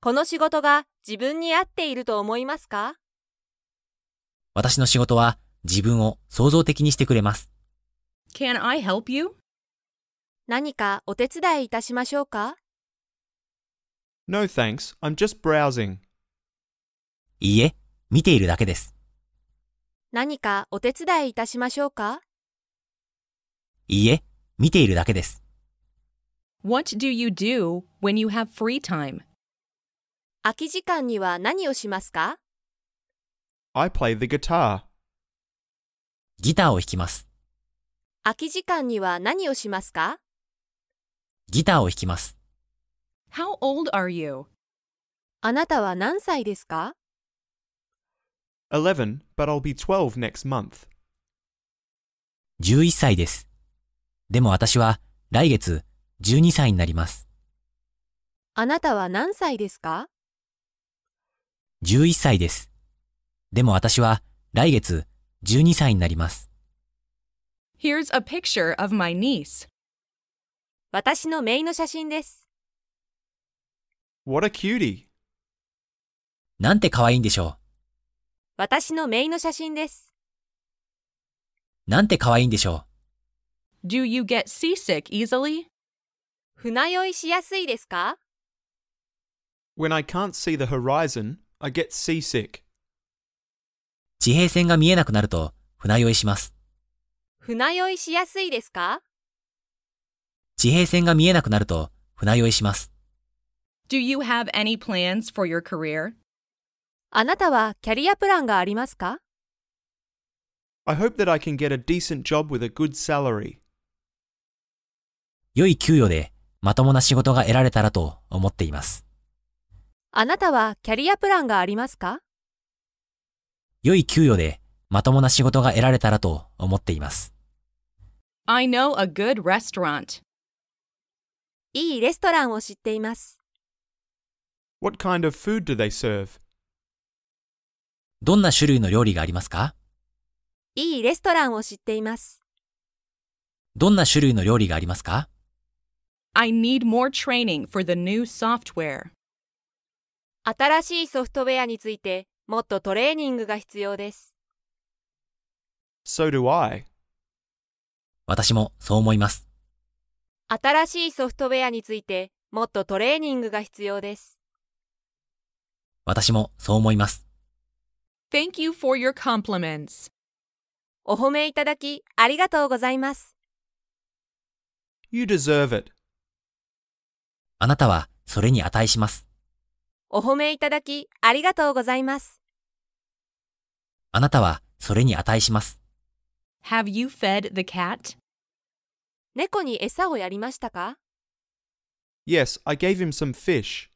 この仕事が自分に合っていると思いますか
私の仕事は自分を創造的にしてくれます。
Can I help you? 何かお手伝いいたしましょうか
No thanks, I'm just browsing.
いいえ、見ているだけです。
何かお手伝いいたしましょうか
いいえ、見ているだけです。
What do you do when you have free time? 空き時間には何をしますか
?I play the guitar.
ギターを弾きます。
空き時間には何をしますか
ギターを弾きます。
How old are you? あなたは何歳ですか
?11, but I'll be 12 next month.
11歳です。でも私は来月12歳になります。
あなたは何歳ですか
?11 歳です。でも私は来月12歳になります。
Here's a picture of my niece. 私の名の写真です。
What a cutie! なんて可愛いんでしょう。
私の名の写真です。
なんて可愛いんでしょう。
Do you get seasick easily? 船酔いしやすいですか
When I can't see the horizon, I get seasick.
地平線が見えなくなると船酔いします。
船酔いしやすいですか
地平線が見えなくなると船酔いします。
Do you have any plans for your career? あなたはキャリアプランがありますか
I hope that I can get a decent job with a good salary.
良い給与でまともな仕事が得られたらと思っています。
あなたはキャリアプランがありますか
良い給与でまともな仕事が得られたらと思っています。
I know a good restaurant. いいレストランを知っています。
What kind of food do they serve? どんな種類の料理がありますか
いいレストランを知っています。
どんな種類の料理がありますか
I need more training for the new software. 新しいソフトウェアについてもっとトレーニングが必要です。
So do I. 私もそう思います。
新しいソフトウェアについてもっとトレーニングが必要です。
私もそう思います。
Thank you for your compliments. お褒めいただきありがとうございます。
You deserve it. あなたはそれに値します。
お褒めいただき、ありがとうございます。
あなたはそれに値します。
Have you fed the cat? 猫に餌をやりましたか
?Yes, I gave him some fish.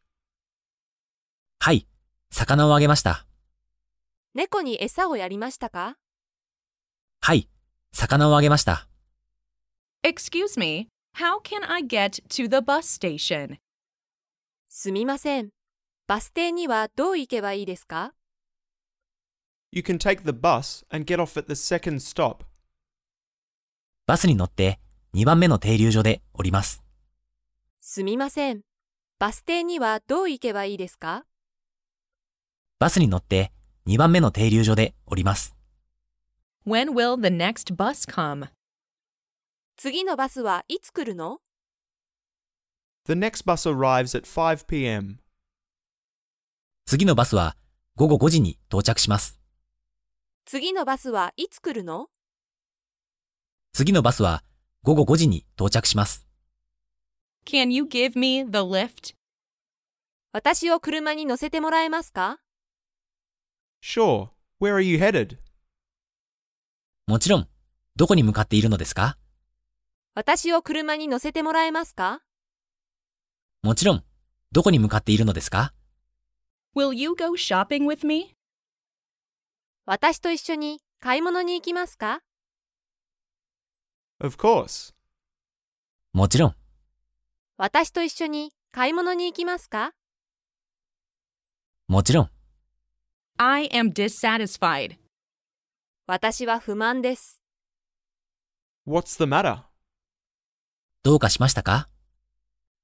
はい、
魚をあげました。
猫に餌をやりましたか
はい、魚をあげました。
Excuse me, How can I get to the bus station? すみません。バス停にはどう行けばいいですか
?You can take the bus and get off at the
second stop. バスに乗って2番目の停留所で降ります。
すみません。バス停にはどう行けばいいですか
バスに乗って2番目の停留所で降ります。
When will the next bus come? 次のバスはいつ来るの
?The next bus arrives at 5pm.
次のバスは午後5時に到着します。
次のバスはいつ来るの
次のバスは午後5時に到着します。
Can you give me the lift? 私を車に乗せてもらえますか
Sure. Where are you headed? もちろん、どこに向かっているのですか
私を車に乗せてもらえますか
もちろん、どこに向かっているのですか
?Will you go shopping with me? 私と一緒に買い物に行きますか
?Of course. もちろん。
私と一緒に買い物に行きますかもちろん。I am dissatisfied. 私は不満です。
What's the matter?
どうかしましたか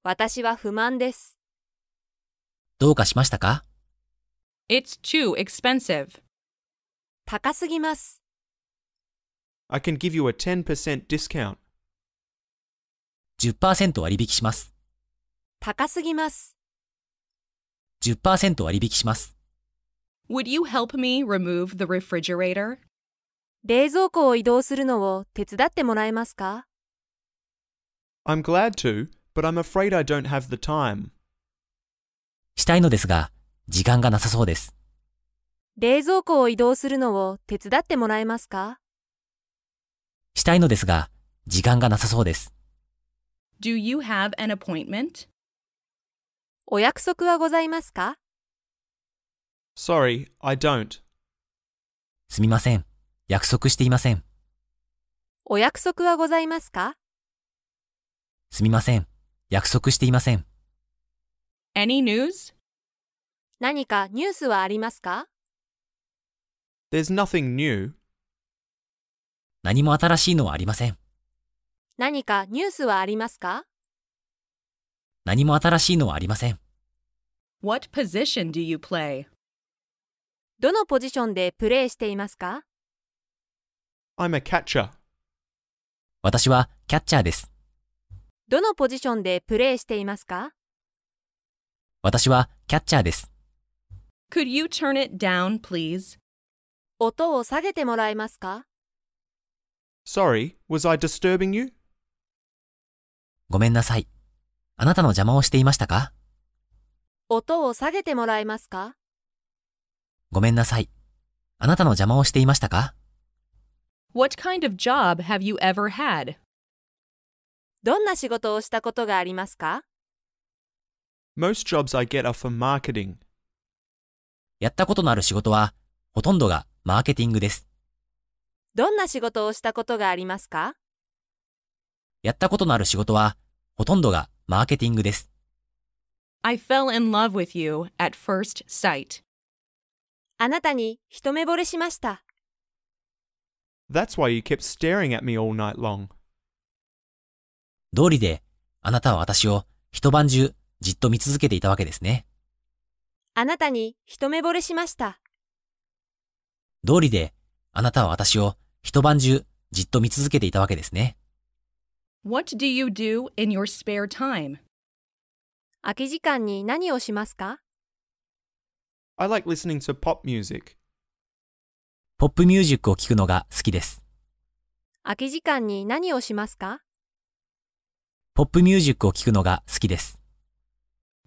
私は不満です。
どうかしましたか
?It's too expensive. 高すぎます。
I can give you a 10% discount. 10%
割引します。
高すぎます。
10%割引します。
Would you help me remove the refrigerator? 冷蔵庫を移動するのを手伝ってもらえますか
I'm glad to, but I'm afraid I don't have the time.
したいのですが、時間がなさそうです。
冷蔵庫を移動するのを手伝ってもらえますか
したいのですが、時間がなさそうです。
Do you have an appointment? お約束はございますか
?Sorry, I don't.
すみません。約束していません。
お約束はございますか
すみません。約束していません。
Any news? 何かニュースはありますか
There's nothing new. 何も新しいのはありません。
何かニュースはありますか
何も新しいのはありません。
What position do you play? どのポジションでプレーしていますか
I'm a catcher. 私はキャッチャーです。
どのポジションでプレーしていますか
私はキャッチャーです。
Could you turn it down, please? 音を下げてもらえますか
Sorry, was I disturbing you? ごめんなさ
い。あなたの邪魔をしていましたか
音を下げてもらえますか
ごめんなさい。あなたの邪魔をしていましたか
What kind of job have you ever had? どんな仕事をしたことがありますか
Most jobs I get are for
marketing. やったことのある仕事は、ほとんどがマーケティングです。
どんな仕事をしたことがありますか
やったことのある仕事は、ほとんどがマーケティングです。
I fell in love with you at first sight. あなたに一目惚れしました。
That's why you kept staring at me all night long.
道りで、あなたは私を一晩中じっと見続けていたわけですね。
あなたに一目惚れしました。
道理で、あなたは私を一晩中じっと見続けていたわけですね。
What do you do in your spare time? 空き時間に何をしますか
I like listening to pop
music. ポップミュージックを聴くのが好きです。
空き時間に何をしますか
ポップミュージックを聴くのが好きです。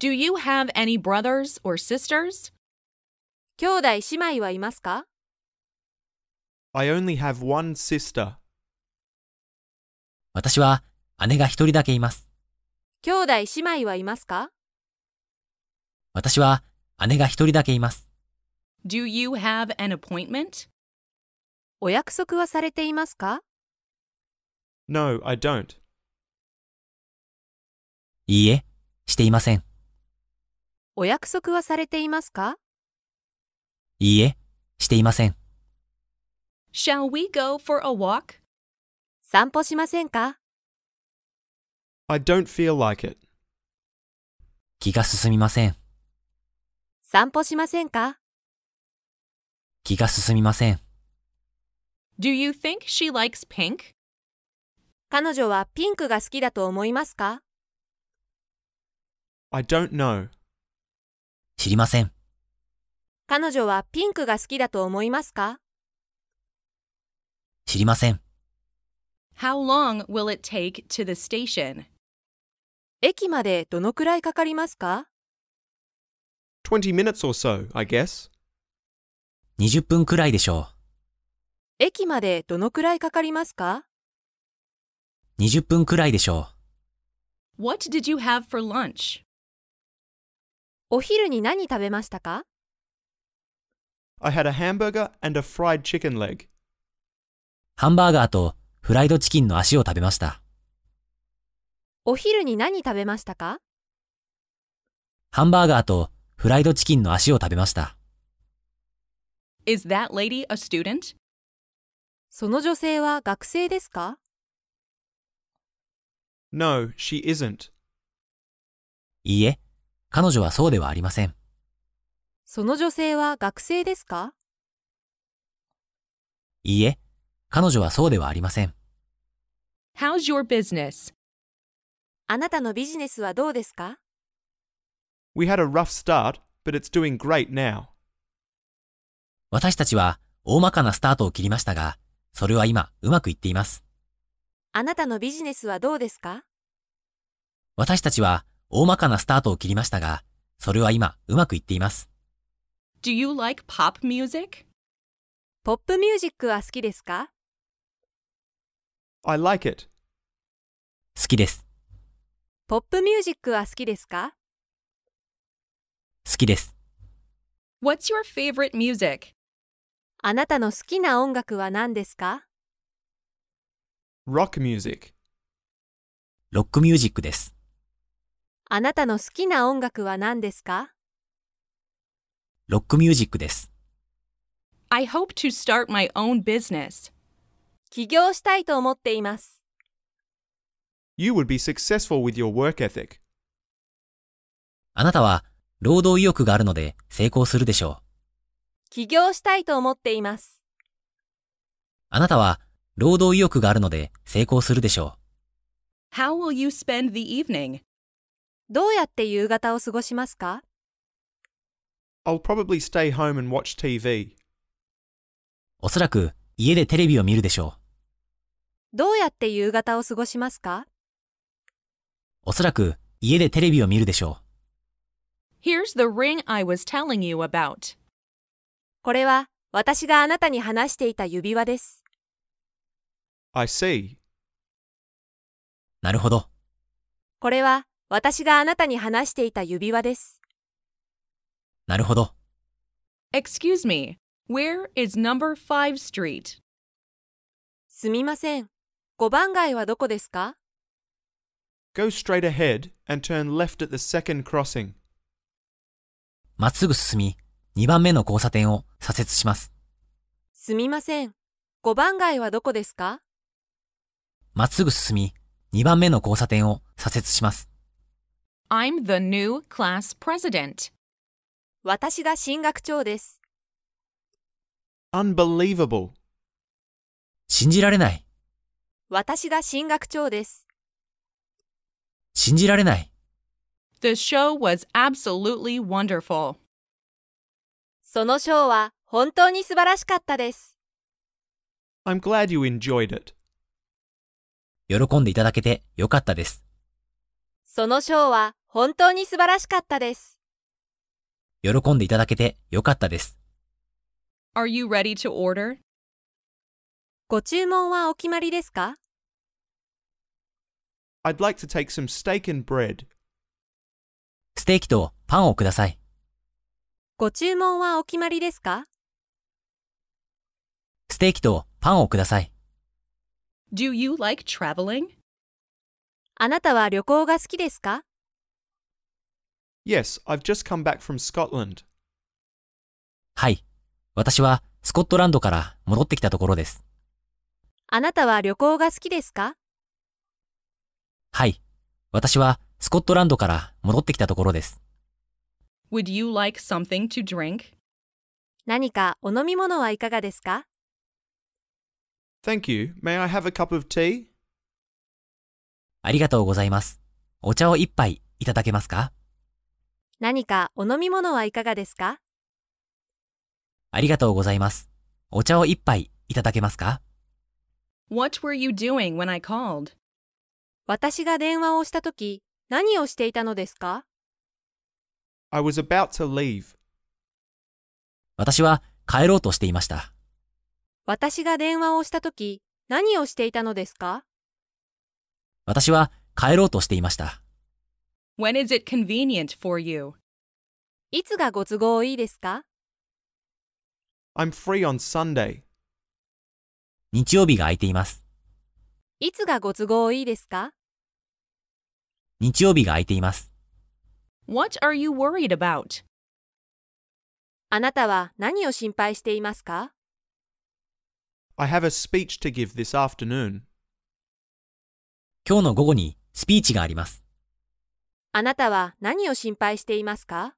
Do you have any brothers or sisters? 兄弟姉妹はいますか
?I only have one sister.
私は姉が一人だけいます。
兄弟姉妹はいますか
私は姉が一人だけいます。
Do you have an appointment? お約束はされていますか
?No, I don't.
いいえ、していません。
お約束はされていますか
いいえ、していません。
Shall we go for a walk? 散歩しませんか
I don't feel
like it. 気が進みません。
散歩しませんか
気が進みません。
Do you think she likes pink? 彼女はピンクが好きだと思いますか
I don't know. 知りません。
彼女はピンクが好きだと思いますか知りません。How long will it take to the station? 駅までどのくらいかかりますか
20 minutes or so,
I guess. 20分くらいでしょ
う。駅までどのくらいかかりますか
20分くらいでしょ
う。What did you have for lunch? お昼に何食べましたか
I had a hamburger and a fried chicken leg.
ハンバーガーとフライドチキンの足を食べました。
お昼
に何食べましたか
ハンバーガーとフライドチキンの足を食べました。
Is that lady a student? その女性は学生ですか
No, she isn't.
いいえ、彼女はそうではありません。
その女性は学生ですか
いいえ、彼女はそうではありません。
How's your business? あなたのビジネスはどうですか
We had a rough start, but it's doing great
now. 私たちは大まかなスタートを切りましたが、それは今うまくいっています。
あなたのビジネスはどうですか
私たちは大まかなスタートを切りましたが、それは今うまくいっています。
Do you like pop music? ポップミュージックは好きですか
?I like it. 好きです。
ポップミュージックは好きですか好きです。What's your favorite music? あなたの好きな音楽は何ですか
?Rock music。ロックミュージックです。
あなたの好きな音楽は何ですか
ロックミュージックです。
I hope to start my own business. 起業したいと思っています。
You would be successful with your work ethic.
あなたは労働意欲があるので成功するでしょう。
起業したいと思っています。
あなたは労働意欲があるので成功するでしょ
う。How will you spend the evening? どうやって夕方を過ごしますか
I'll probably
stay home and watch TV.
おそらく家でテレビを見るでしょ
う。どうやって夕方を過ごしますか
おそらく家でテレビを見るでしょ
う。Here's the ring I was telling you about. これは私があなたに話していた指輪です。
I see. なるほど。
これは私があなたに話していた指輪です。なるほど。Excuse me, where is number street? すみません。5番街はどこですか
Go straight ahead and turn left at the second crossing.
まっすぐ進み、2番目の交差点を左折します。
すみません。5番街はどこですか
まっすぐ進み、2番目の交差点を左折します。
I'm the new class president. 私が進学長です。
Unbelievable. 信
じられない。
私が進学長です。
信じられない。
The show was absolutely wonderful. そのショーは本当に素晴らしかったです。
I'm glad you
enjoyed it. 喜んでいただけてよかったです。
そのショーは本当に素晴らしかったです。
喜んでいただけてよかったです。
Are you ready to order? ご注文はお決まりですか
I'd like to take some steak and
bread. ステーキとパンをください。
ご注文はお決まりですか
ステーキとパンをください。
Do you like traveling? あなたは旅行が好きですか
Yes, I've just come back from Scotland.
はい。私はスコットランドから戻ってきたところです。
あなたは旅行が好きですか
はい。私はスコットランドから戻ってきたところです。
Would you like something to drink? 何かお飲み物はいかがですか
Thank
you. May I have a cup of tea? ありがとうございます。お茶を一杯いただけますか
何かお飲み物はいかがですか
ありがとうございます。お茶を一杯いただけますか
?What were you doing when I called? 私が電話をしたとき、何をしていたのですか
?I was about to leave.
私は帰ろうとしていました。
私が電話をしたとき、何をしていたのですか
私は帰ろうとしていました。
When is it convenient for you? いつがご都合いいですか
I'm free on Sunday. 日曜日が空
いています。
いつがご都合いいですか
日曜日が空いています。
What are you worried about? あなたは何を心配していますか
I have a speech to give this afternoon. 今日の午後にスピーチがあります。
あなたは何を心配していますか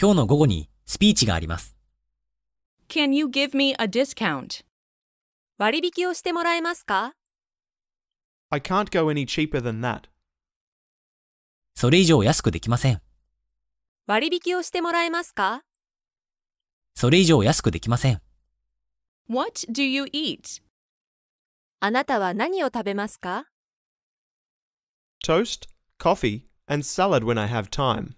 今日の午後にスピーチがあります。
Can you give me a discount? 割引をしてもらえますか
?I can't go any cheaper than that.
それ以上安くできません。
割引をしてもらえますか
それ以上安くできません。
What do you eat? あなたは何を食べますか
Toast? coffee, and salad when I have time.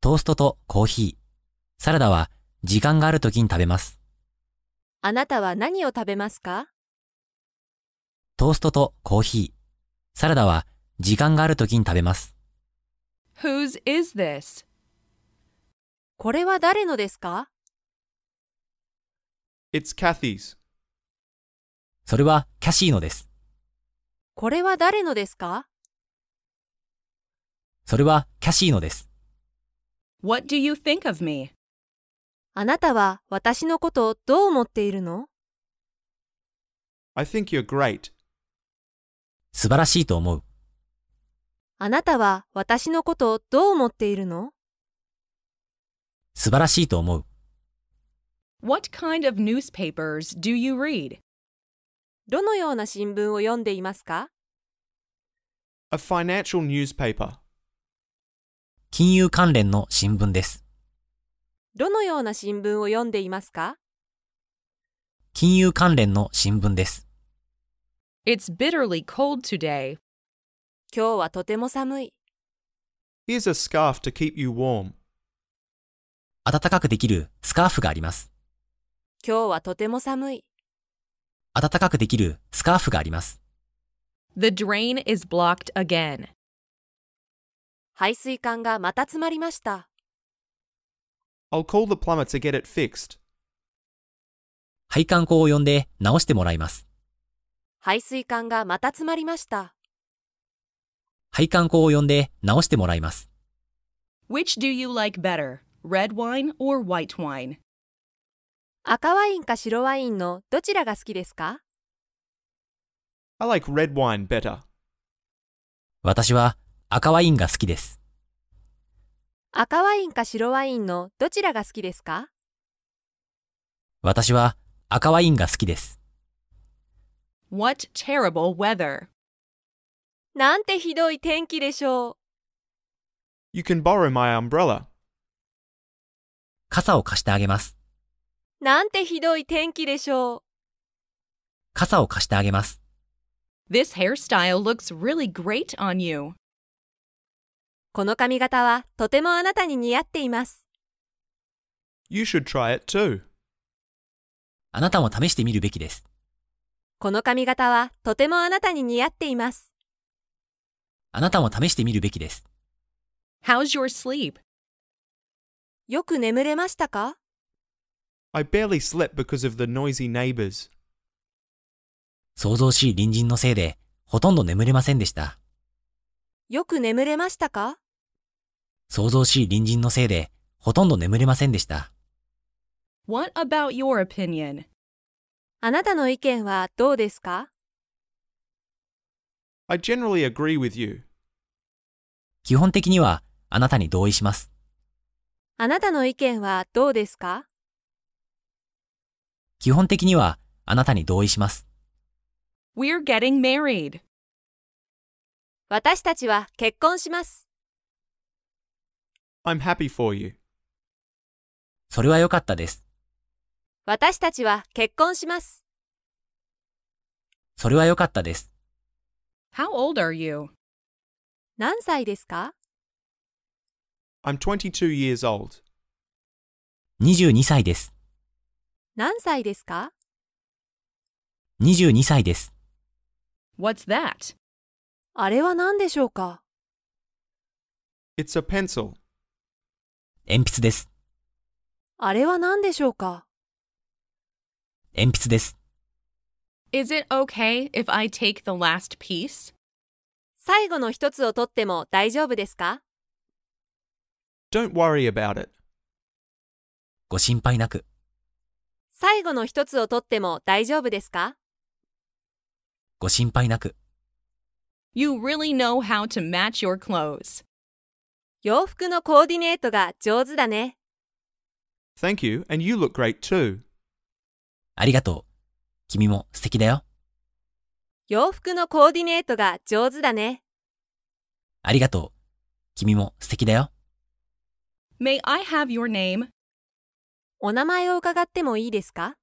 トーストとコーヒー、サラダは時間があるときに食べます。
あ
なたは何を食べますか
トーストとコーヒー、サラダは時間があるときに食べます。
Whose is this? これは誰のですか
?It's Cathy's. それはキャシーのです。
これは誰のですか
それはキャシーノです。
What do you think of me? あなたは私のことをどう思っているの
?I think you're great. 素晴らしいと
思う。
あなたは私のことをどう思っているの
素晴らしいと思う。
What kind of newspapers do you read? どのような新聞を読んでいますか
?A financial newspaper
金融関連の新聞です。
どのような新聞を読んでいますか
金融関連の新聞です。
It's bitterly cold today. 今日はとても寒い。
Here's a scarf to keep you warm.
暖かくできるスカーフがあります。
今日はとても寒い。
暖かくできるスカーフがあります。
The drain is blocked again. 排水管がまた詰まりました。
I'll call the plumber to get it fixed. 配管
工を呼んで直してもらいます。
排水管がまた詰まりました。
配管工を呼んで直してもらいます。
Which do you like better, red wine or white wine? 赤ワインか白ワインのどちらが好きですか
I like red wine better.
私は赤ワインが好きです。
赤ワインか白ワインのどちらが好きですか
私は赤ワインが好きです。
What terrible weather! なんてひどい天気でしょう。
You can borrow my umbrella.
傘を貸してあげます。
なんてひどい天気でしょう。
傘を貸してあげます。
This hairstyle looks really great on you. この髪型はとてもあなたに似合っています。
You should try it too. あなたも
試してみるべきです。
この髪型はとてもあなたに似合っています。
あなたも試してみるべきです。
How's your sleep? よく眠れましたか
I barely slept because of the noisy
neighbors. 騒々しい隣人のせいで、ほとんど眠れませんでした。
よく眠れましたか
騒々しい隣人のせいで、ほとんど眠れませんでした。
What about your opinion? あなたの意見はどうですか
?I generally
agree with you.
基本的にはあなたに同意します。
あなたの意見はどうですか
基本的にはあなたに同意します。
We're getting married. 私たちは結婚します。
I'm happy for
you. それは良かったです。
私たちは結婚します。
それは良かったです。
How old are you? 何歳ですか
?I'm 22 years
old. 22歳です。
何歳ですか
22歳です。
What's that? あれは何でしょうか
It's a pencil.
鉛筆です。
あれは何でしょうか
鉛筆です。
Is it okay if I take the last piece? 最後の一つを取っても大丈夫ですか
Don't worry
about it. ご心配なく。
最後の一つをとっても大丈夫ですか
ご心配なく。
You really know how to match your clothes. 洋服のコーディネートが上手だね。
Thank you, and you look great too. ありがとう。
君も素敵だよ。
洋服のコーディネートが上手だね。
ありがとう。君も素敵だよ。
May I have your name? お名前を伺ってもいいですか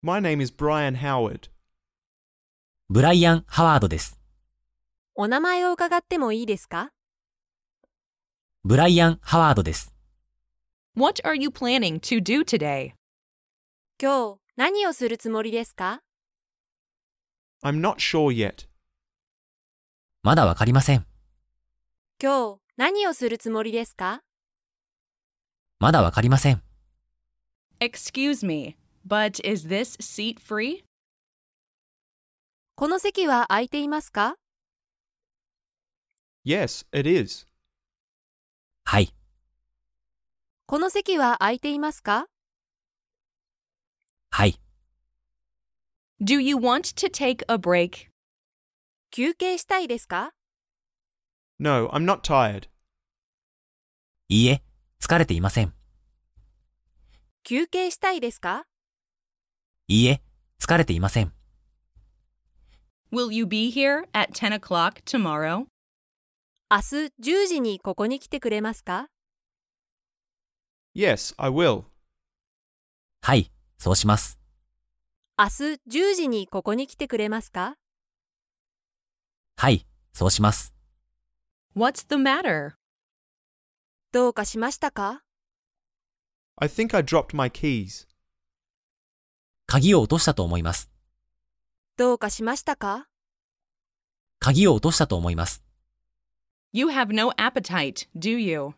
My name is Brian Howard. ブライアン・ハワードです。
お名前を伺ってもいいですか
ブライアン・ハワードです。
What are you planning to do today? 今日何をするつもりですか
?I'm not sure yet.
まだわかりません。
今日何をするつもりですか
まだわかりません。
Excuse me, but is this seat free? この席は空いていますか
?Yes, it is. はい。
この席は空いていますかはい。Do you want to take a break? 休憩したいですか
?No, I'm not tired.
いいえ。疲れていません。
休憩したいですか
いいえ、疲れていません。
Will you be here at 10 o'clock tomorrow? 明日10時にここに来てくれますか
?Yes, I will. はい、そうします。
明日10時にここに来てくれますか
はい、そうします。
What's the matter? どうかしましたか
?I think I dropped my keys.
鍵を落としたと思います。
どうかしましたか
鍵を落としたと思います。
You have no appetite, do you?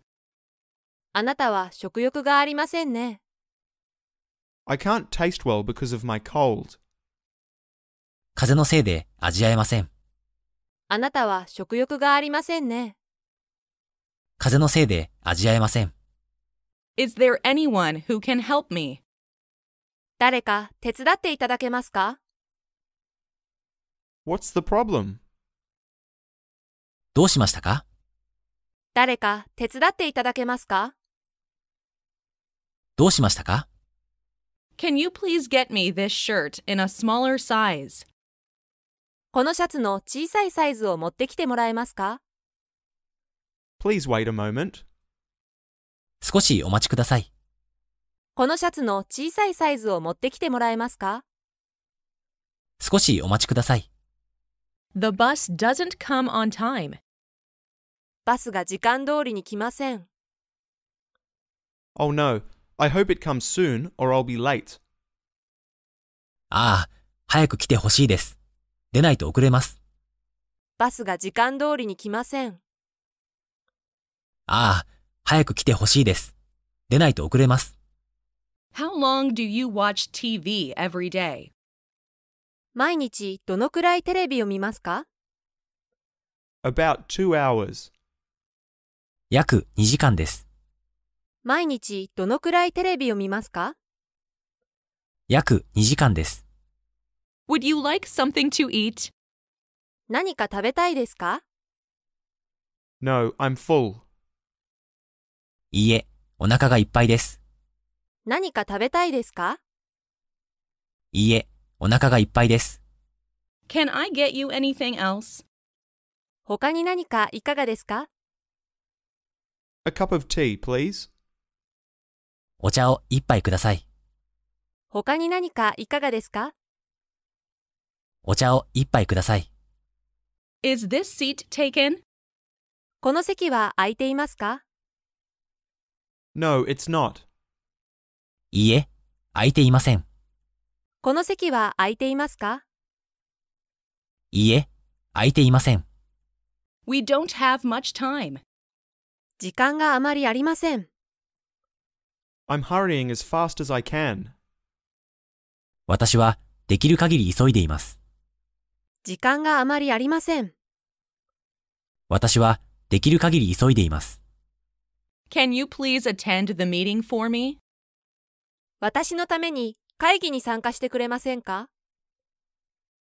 あなたは食欲がありませんね。
I can't taste
well because of my cold. 風のせいで味合えません。
あなたは食欲がありませんね。
風のせいで味わえません。
Is there anyone who can help me? 誰か手伝っていただけますか
What's the problem?
どうしましたか
誰か手伝っていただけますか
どうしましたか
Can you please get me this shirt in a smaller size? このシャツの小さいサイズを持ってきてもらえますか
Please wait a moment.
少しお待ちください。
このシャツの小さいサイズを持ってきてもらえますか
少しお待ちください。
The bus doesn't come on time. バスが時間通りに来ません。
Oh no, I hope it comes soon or I'll be late.
ああ、早く来てほしいです。出ないと遅れます。
バスが時間通りに来ません。
ああ、早く来てほしいです。出ないと遅れます。
How long do you watch TV every day? 毎日どのくらいテレビを見ますか
About two hours. 約2時間です。
毎日どのくらいテレビを見ますか
約2時間です。
Would you like something to eat? 何か食べたいですか
No, I'm full.
いいえ、お腹がいっぱいです。
何か食べたいですか
いいえ、お腹がいっぱいです。
Can I get you anything else? 他に何かいかがですか
?A cup of tea, please. お茶を一杯ください。
他に何かいかがですか
お茶を一杯ください。
Is this seat taken? この席は空いていますか
No, it's not. いいえ、空いていません。
この席は空いていますか
いいえ、空いていません。
We don't have much time. 時間があまりありません。
I'm hurrying as fast as I can.
私はできる限り急いでいます。
時間があまりありません。
私はできる限り急いでいます。
Can you please attend the meeting for me? 私のために会議に参加してくれませんか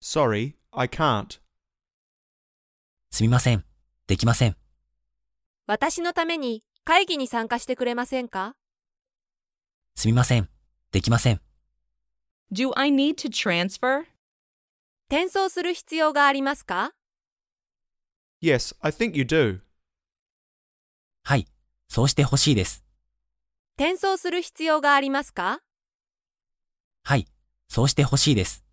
Sorry, I can't.
すみません。できません。
私のために会議に参加してくれませんか
すみません。できません。
Do I need to transfer? 転送する必要がありますか
Yes, I think you do. はい、そうしてほ
しいです。
転送する必要がありますか
はい、そうしてほしいです。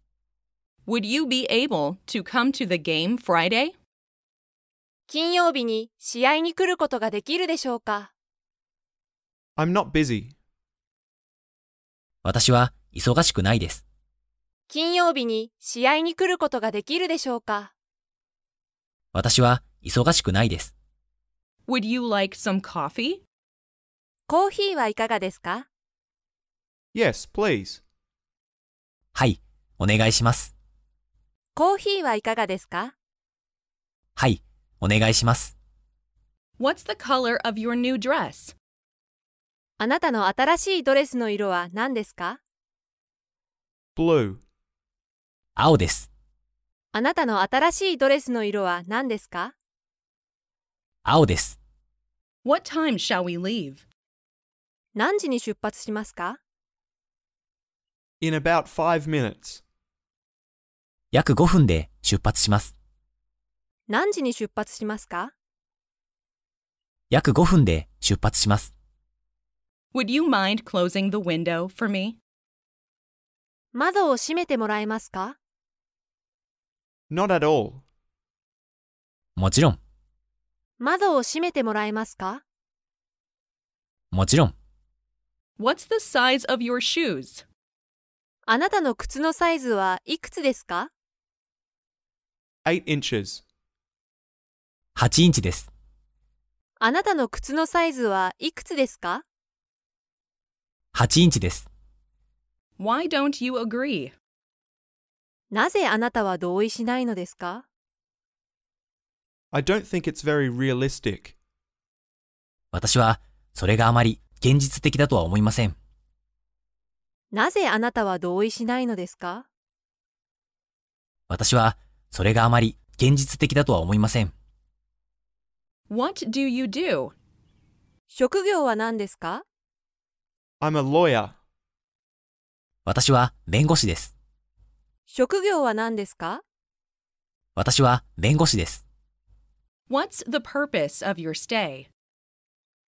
Would you be able to come to the game Friday? 金曜日に試合に来ることができるでしょうか
?I'm not busy. 私は忙しくないです。
金曜日に試合に来ることができるでしょうか
私は忙しくないです。
Would you like some coffee? コーヒーはいかがですか
Yes, please. はい、お願いします。
コーヒーはいかがですか
はい、お願いします。
What's the color of your new dress? あなたの新しいドレスの色は何ですか
Blue. 青です。
あなたの新しいドレスの色は何ですか青です。What time shall we leave? 何時に出発しますか
?In about
five minutes. 約5分で出発します。
何時に出発しますか
約5分で出発します。
Would you mind closing the window for me? 窓を閉めてもらえますか
Not at all.
もちろん。
窓を閉めてもらえますかもちろん。What's the size of your shoes? あなたの靴のサイズはいくつですか
?8 inches。
8インチです。
あなたの靴のサイズはいくつですか
?8 インチです。
Why don't you agree? なぜあなたは同意しないのですか
I don't think it's very realistic. 私はそれがあまり現実的だとは思いません。
なぜあなたは同意しないのですか
私はそれがあまり現実的だとは思いません。
What do you do? 職業は何ですか
?I'm a lawyer. 私は弁護士です。
職業は何ですか
私は弁護士です。
What's the purpose of your stay?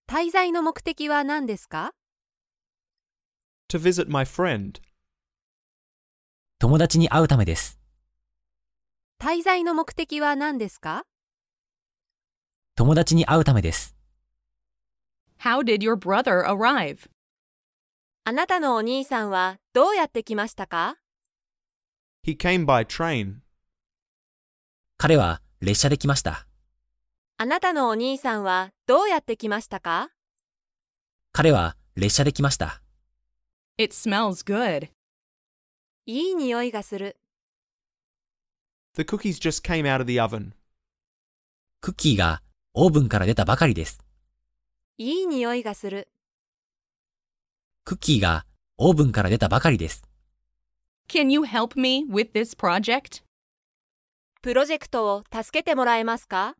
滞在の目的は何ですか
To visit my friend.
友達に会うためです。
滞在の目的は何ですか
友達に会うためです。
How did your brother arrive? あなたのお兄さんはどうやって来ましたか
He came by train. 彼は列
車で来ました。
あなたのお兄さんはどうやって来ましたか
彼は列車で来ました。
It smells good. いい匂いがする。
The cookies just came out of the oven.
クッキーがオーブンから出たばかりです。
いい匂いがする。
クッキーがオーブンから出たばかりです。
Can you help me with this project? プロジェクトを助けてもらえますか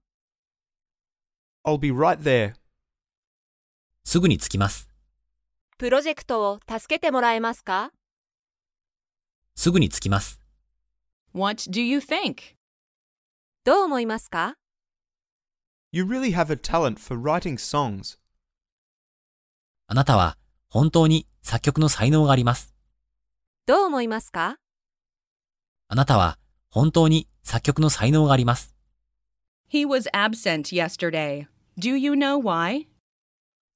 I'll be right there. す
ぐに着きます。
プロジェクトを助けてもらえますか
すぐに着きます。
What do you think? どう思いますか
?You really have a talent for writing songs.
あなたは本当に作曲の才能があります。
どう思いますか
あなたは本当に作曲の才能があります。
He was absent yesterday. Do you know why?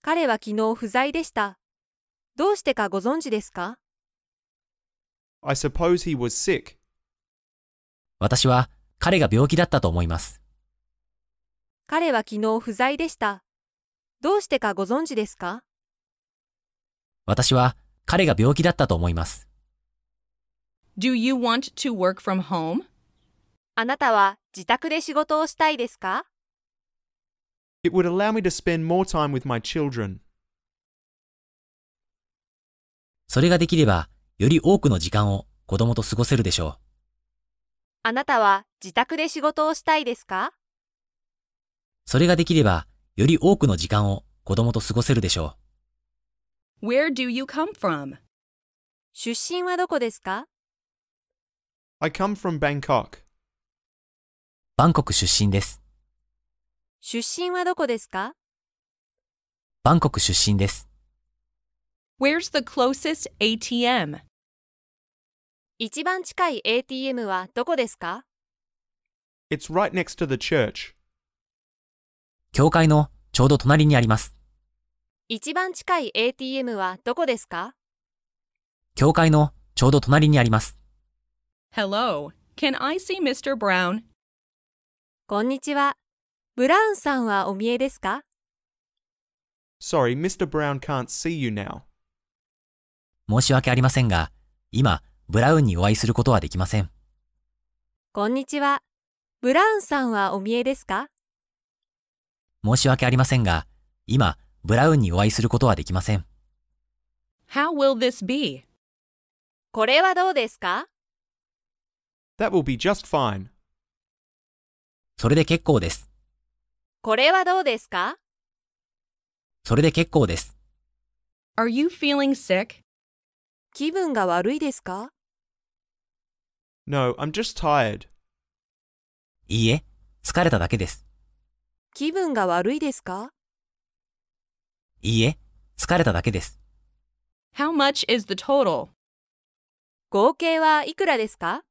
彼は昨日不在でした。どうしてかご存知ですか
?I suppose
he was sick.
私は彼が病気だったと思います。
彼は昨日不在でした。どうしてかご存知ですか
私は彼が病気だったと思います。
Do you want to work from home? あなたは自宅で仕事をしたいですか
It would allow me to spend more time with my children.
それができれば、より多くの時間を子供と過ごせるでしょう。
あなたは自宅で仕事をしたいですか
それができれば、より多くの時間を子供と過ごせるでしょ
う。Where do you come from? 出身はどこですか
I come from Bangkok.
バンコク出身です。
出身はどこですか
バンコク出身です。
Where's the closest ATM? 一番近い ATM はどこですか
?It's
right next to the
church. 教会のちょうど隣にあります。
一番近い ATM はどこですか
教会のちょうど隣にあります。
Hello, can I see Mr. Brown? こんにちは。ブラウンさんはお見えですか
?Sorry, Mr. Brown can't see you now.
申し訳ありませんが、今、ブラウンにお会いすることはできません。
こんにちは。ブラウンさんはお見えですか
申し訳ありませんが、今、ブラウンにお会いすることはできません。
How will this be? これはどうですか
That will be just fine. それ
で結構です。
これはどうですか
それで結構です。
Are you feeling sick? 気分が悪いですか
No, I'm just tired. いいえ、疲
れただけです。
気分が悪いですか
いいえ、疲れただけです。
How much is the total? 合計はいくらですか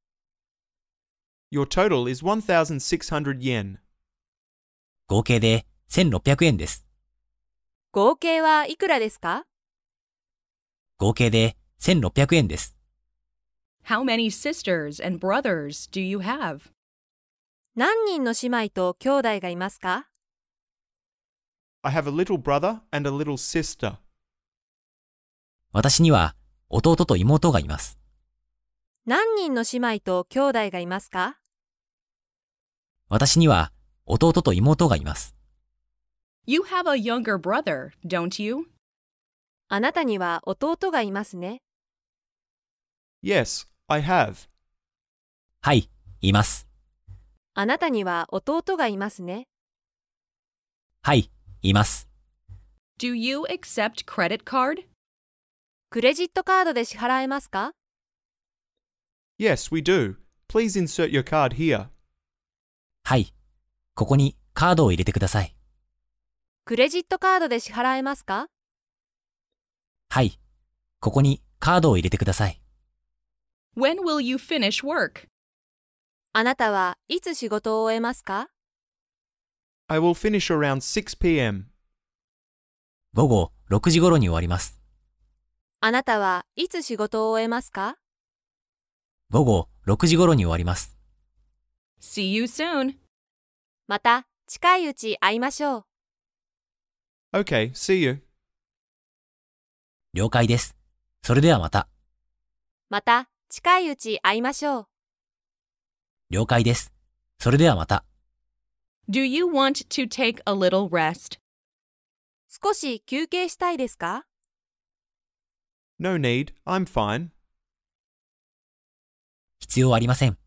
Your total is 1,600 yen.
合計で1600円です。
合計はいくらですか
合計で1600円です。
How many sisters and brothers do you have? 何人の姉妹と兄弟がいますか
I have a little brother and a little
sister. 私には弟と妹がいます。
何人の姉妹と兄弟がいますか
私には弟と妹がいます。
You have a younger brother, don't you? あなたには弟がいますね。
Yes, I have. はい、います。
あなたには弟がいますね。
はい、います。
Do you accept credit card? クレジットカードで支払えますか
Yes, we do. Please insert your card here. はい、
ここにカードを入れてください。
クレジットカードで支払えますか
はい。ここにカードを入れてください。
When will you finish work? あなたはいつ仕事を終えますか
?I will finish around 6pm. 午後
6時ろに終わります。
あなたはいつ仕事を終えますか
午後6時ろに終わります。
See you soon! また近いうち会いましょう。
Okay, see you.
了解です。それではまた。
また近いうち会いましょう。
了解です。それではまた。
Do you want to take a little rest? 少し休憩したいですか
?No need, I'm fine.
必要ありません。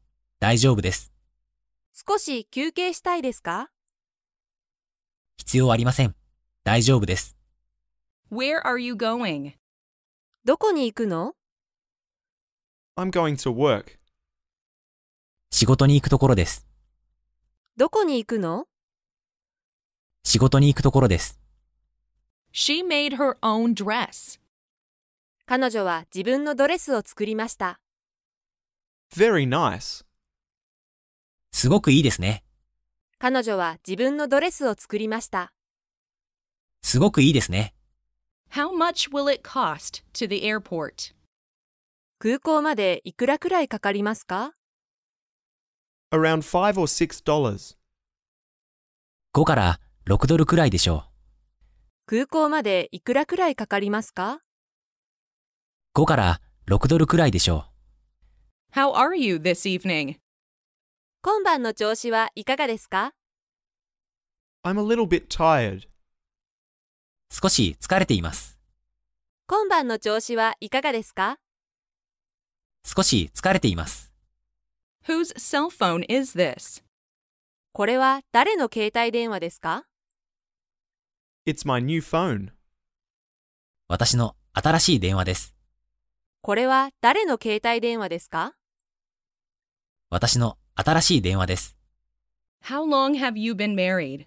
大丈夫です。
少し休憩したいですか
必要ありません。大丈夫です。
Where are you going? どこに行くの
?I'm
going to work. 仕事に行くところです。
どこに行くの
仕事に行くところです。
She made her own dress. 彼女は自分のドレスを作りました。
Very nice. すごくいいですね。
彼女は自分のドレスを作りました。
すごくいいですね。
How much will it cost to the airport? 空港までいくらくらいかかりますか
?Around five or six dollars.
5から6ドルくらいでしょう。
空港までいくらくらいかかりますか
?5 から6ドルくらいでしょ
う。How are you this evening? 今晩の調子はいかがですか
?I'm a little bit tired. 少し疲れてい
ます。
今晩の調子はいかがですか
少し疲れています。
Whose cell phone is this? これは誰の携帯電話ですか
?It's my new phone.
私の新しい電話です。
これは誰の携帯電話ですか
私の新しい電話です。
How long have you been married?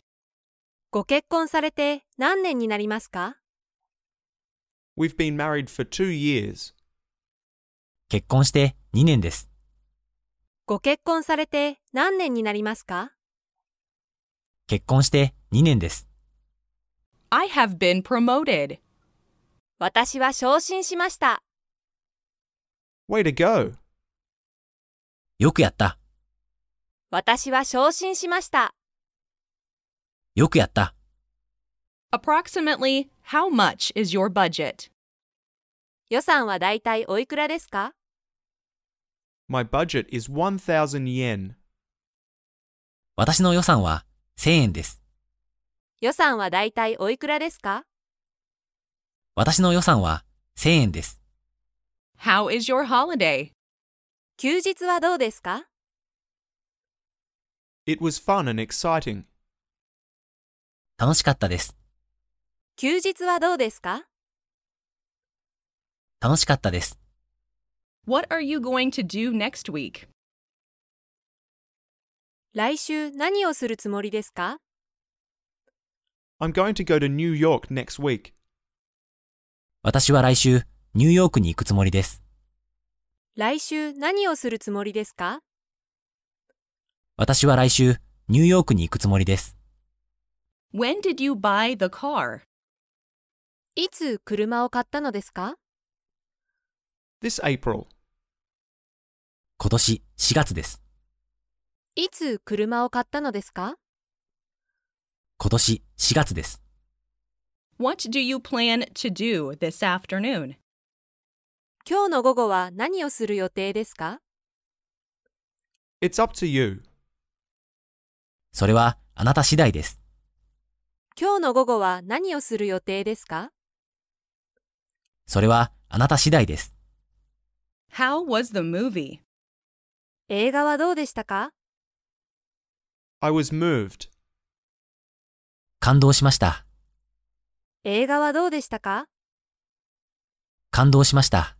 ご結婚されて何年になりますか
We've been married for two years. 結婚して
2年です。
ご結婚されて何年になりますか
結婚して2年です。
I have been promoted. 私は昇進しました。
Way to go! よくやった。
私は昇進しました。よくやった。Approximately, how much is your budget? 予算はだいたいおいくらですか
?My budget is 1000 yen. 私の予算
は1000円です。
予算はだいたいおいくらですか
私の予算は1000円です。
How is your holiday? 休日はどうですか
It was fun and
exciting. 楽しかったです。
休日はどうですか
楽しかったです。
What are you going to do next week? 来週何をするつもりですか
?I'm going to go to New York next week.
私は来週ニューヨークに行くつもりです。
来週何をするつもりですか
私は来週、ニューヨークに行くつもりです。
When did you buy the car? いつ車を買ったのですか
?This April
今年4月です。
いつ車を買ったのですか
今年4月です。
What do you plan to do this afternoon? 今日の午後は何をする予定ですか
?It's up to you. それはあなた次第です。
今日の午後は何をする予定ですか
それはあなた次第です。
How was the movie? 映画はどうでしたか
?I was moved. 感動しました。
映画はどうでしたか
感動しました。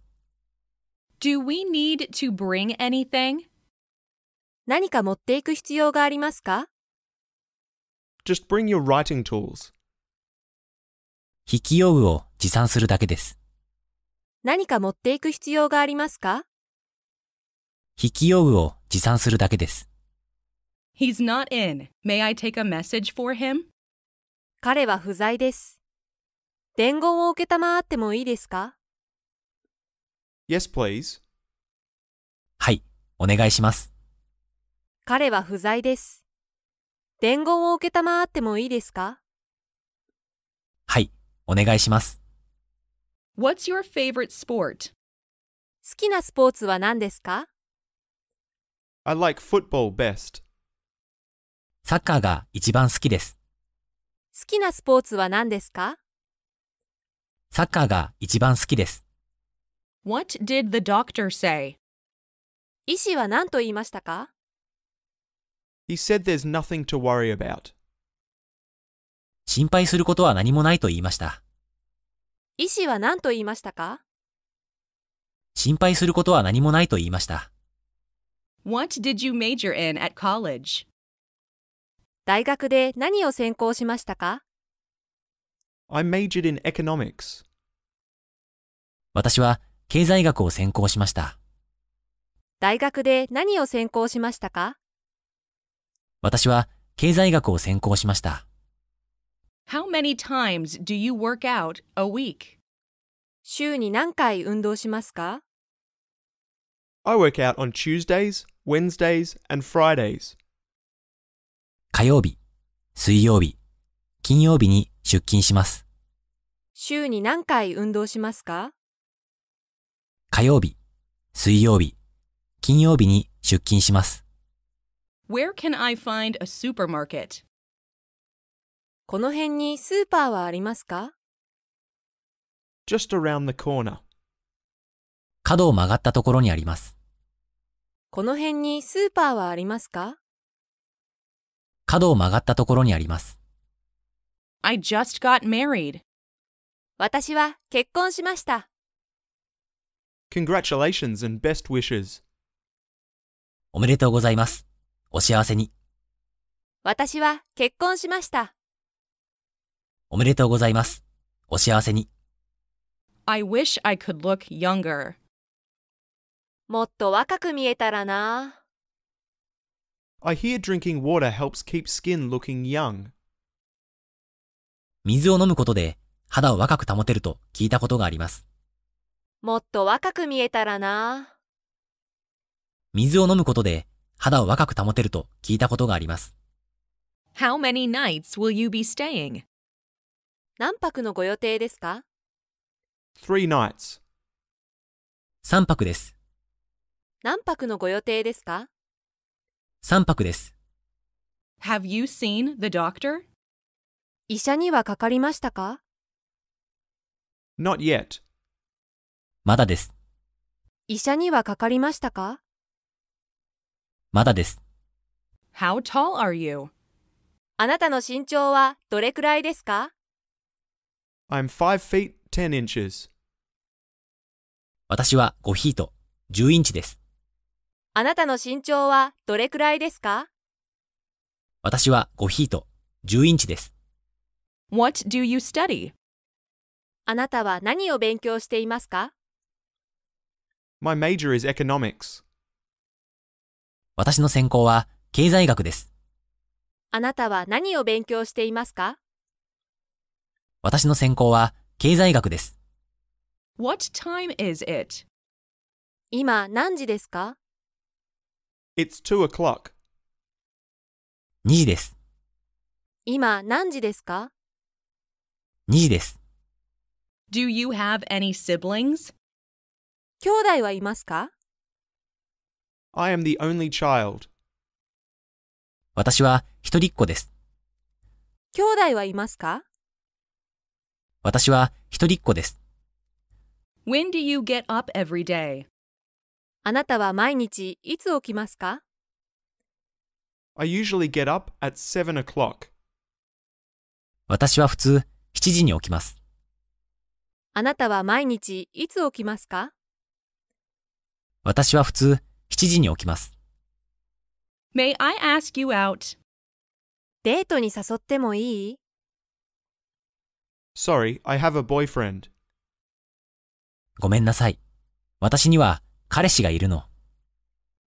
Do we need to bring anything? 何か持っていく必要がありますか
Just bring your writing tools.
筆記用具を持参するだけです。
何か持っていく必要がありますか
筆記用具を持参するだけです。
He's not in. May I take a message for him? 彼は不在です。伝言を受けたまってもいいですか
?Yes, please.
はい、お願いします。
彼は不在です。伝言を受けたまってもいいですか
はい、お願いします。
What's your favorite sport? 好きなスポーツは何ですか
I like football best.
サッカーが一番好きです。
好きなスポーツは何ですか
サッカーが一番好きです。
What did the doctor say? 医師は何と言いましたか
He said there's nothing to worry
about. 心配することは何もないと言いました。
医師は何と言いましたか
心配することは何もないと言いました。
What did you major in at college? 大学で何を専攻しましたか
I majored in economics.
私は経済学を専攻しました。
大学で何を専攻しましたか
私は経済学を専攻しました。
How many times do you work out a week? 週に何回運動しますか
I
work out on Tuesdays, Wednesdays and Fridays.
火曜日、水曜日、金曜日に出勤します。
週に
何回運動しますか
火曜日、水曜日、金曜日に出勤します。
Where can I find a supermarket? この辺にスーパーはありますか
Just around the corner. 角を曲がったところにあります。
この辺にスーパーはありますか
角を曲がったところにあります。
I just got married. 私は結婚しました。
Congratulations and best wishes.
おめでとうございます。お幸せに。
私は結婚しました。
おめでとうございます。お幸せに。
I wish I could look younger. もっと若く見えたらな。
I hear drinking water helps keep skin
looking young. 水を飲むことで肌を若く保てると聞いたことがあります。
もっと若く見えたらな。
水を飲むことで肌を若く保てると聞いたことがあります。
How many nights will you be staying? 何泊のご予定ですか
?3 nights 3泊です。
何泊のご予定ですか
?3 泊です。
Have you seen the doctor? 医者にはかかりましたか
?Not yet まだです。
医者にはかかりましたかまだです。How tall are you? あなたの身長はどれくらいですか
?I'm 5 feet
10 inches. 私は5フィート10インチです。
あなたの身長はどれくらいですか
私は5フィート10インチです。
What do you study? あなたは何を勉強していますか
?My major is economics.
私の専攻は経済学です。
あなたは何を勉強していますか
私の専攻は経済学です。
What time is it? 今何時ですか
?It's 2 o'clock. 2時です。
今何時ですか ?2 時です。Do you have any siblings? 兄弟はいますか
I am the only child. 私は一人っ子です。
兄弟はいますか
私は一人っ子です。
When do you get up every day? あなたは毎日いつ起きますか
I usually get up at 7 o'clock.
私は普通7時に起きます。
あなたは毎日いつ起きますか
私は普通7時に起きます。
May I ask you out? デートに誘ってもいい
?Sorry, I have a boyfriend.
ごめんなさい。私には彼氏がいるの。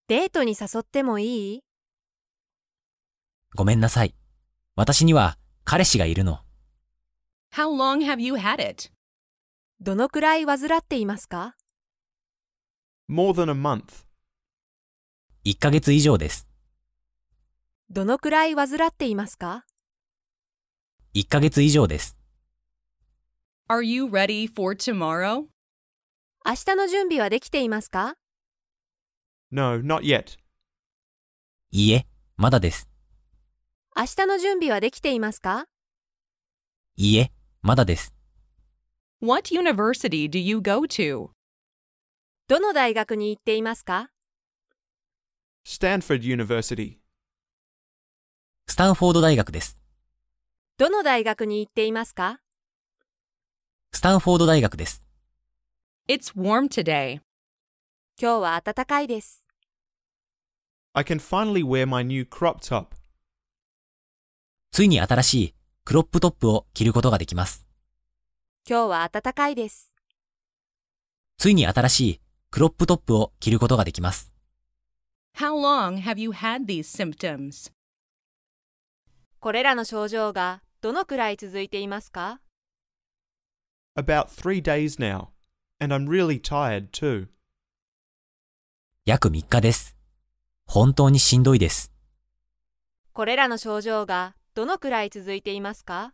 デートに誘ってもいい
ごめんなさい。私には彼氏がいるの。
How long have you had it? どのくらい患っていますか
?More than a month.
1ヶ月以上です。
どのくらい患っていますか
?1 ヶ月以上です。
Are you ready for tomorrow? 明日の準備はできていますか
?No, not yet.
いいえ、まだです。
明日の準備はできていますか
いいえ、まだです。
What university do you go to? どの大学に行っていますか
Stanford University スタンフォード大
学です。
どの大学に行っていますか
スタンフォード大学です。
It's warm today. 今日は暖かいです。
I can finally wear my new crop top.
ついに新しいクロップトップを着ることができます。
今日は暖かいです。
ついに新しいクロップトップを着ることができます。
How long have you had these symptoms? これらの症状がどのくらい続いていますか
About three days now, and I'm really tired too.
約3日です。本当にしんどいです。
これらの症状がどのくらい続いていますか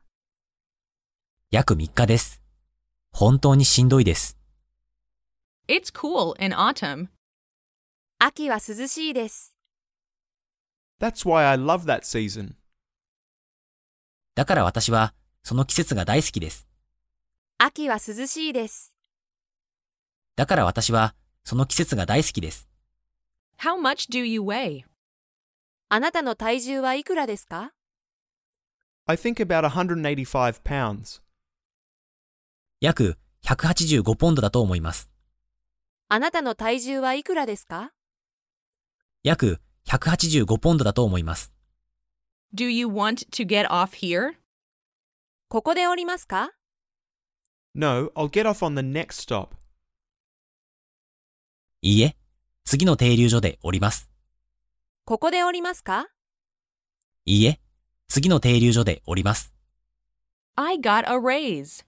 約3日です。本当にしんどいです。
It's cool in autumn, 秋は涼しいです。
That's
why I love that season.
だから私はその季節が大好きです。
秋は涼しいです。
だから私はその季節が大好きです。
How much do you weigh? あなたの体重はいくらですか
?I think about 185 pounds. 約
185ポンドだと思います。
あなたの体重はいくらですか
約185ポンドだと思います。
Do you want to get off here? ここで降りますか
?No, I'll
get off on the next
stop. いいえ、次の停留所で降ります。
ここで降りますか
いいえ、次の停留所で降ります。
I got a raise.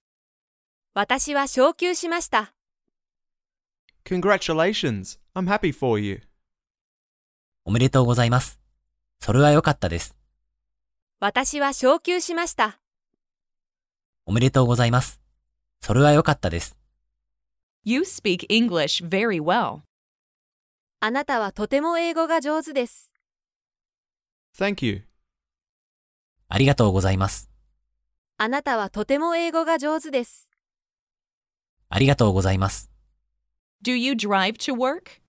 私は昇給しました。
Congratulations! I'm
happy for you.
おめでとうございます。それは良かったです。
私は昇給しました。
おめでとうございます。それは良かったです。
You speak English very well. あなたはとても英語が上手です。
Thank you. ありがとうございます。
あなたはとても英語が上手です。
ありがとうございます。
Do you drive to work?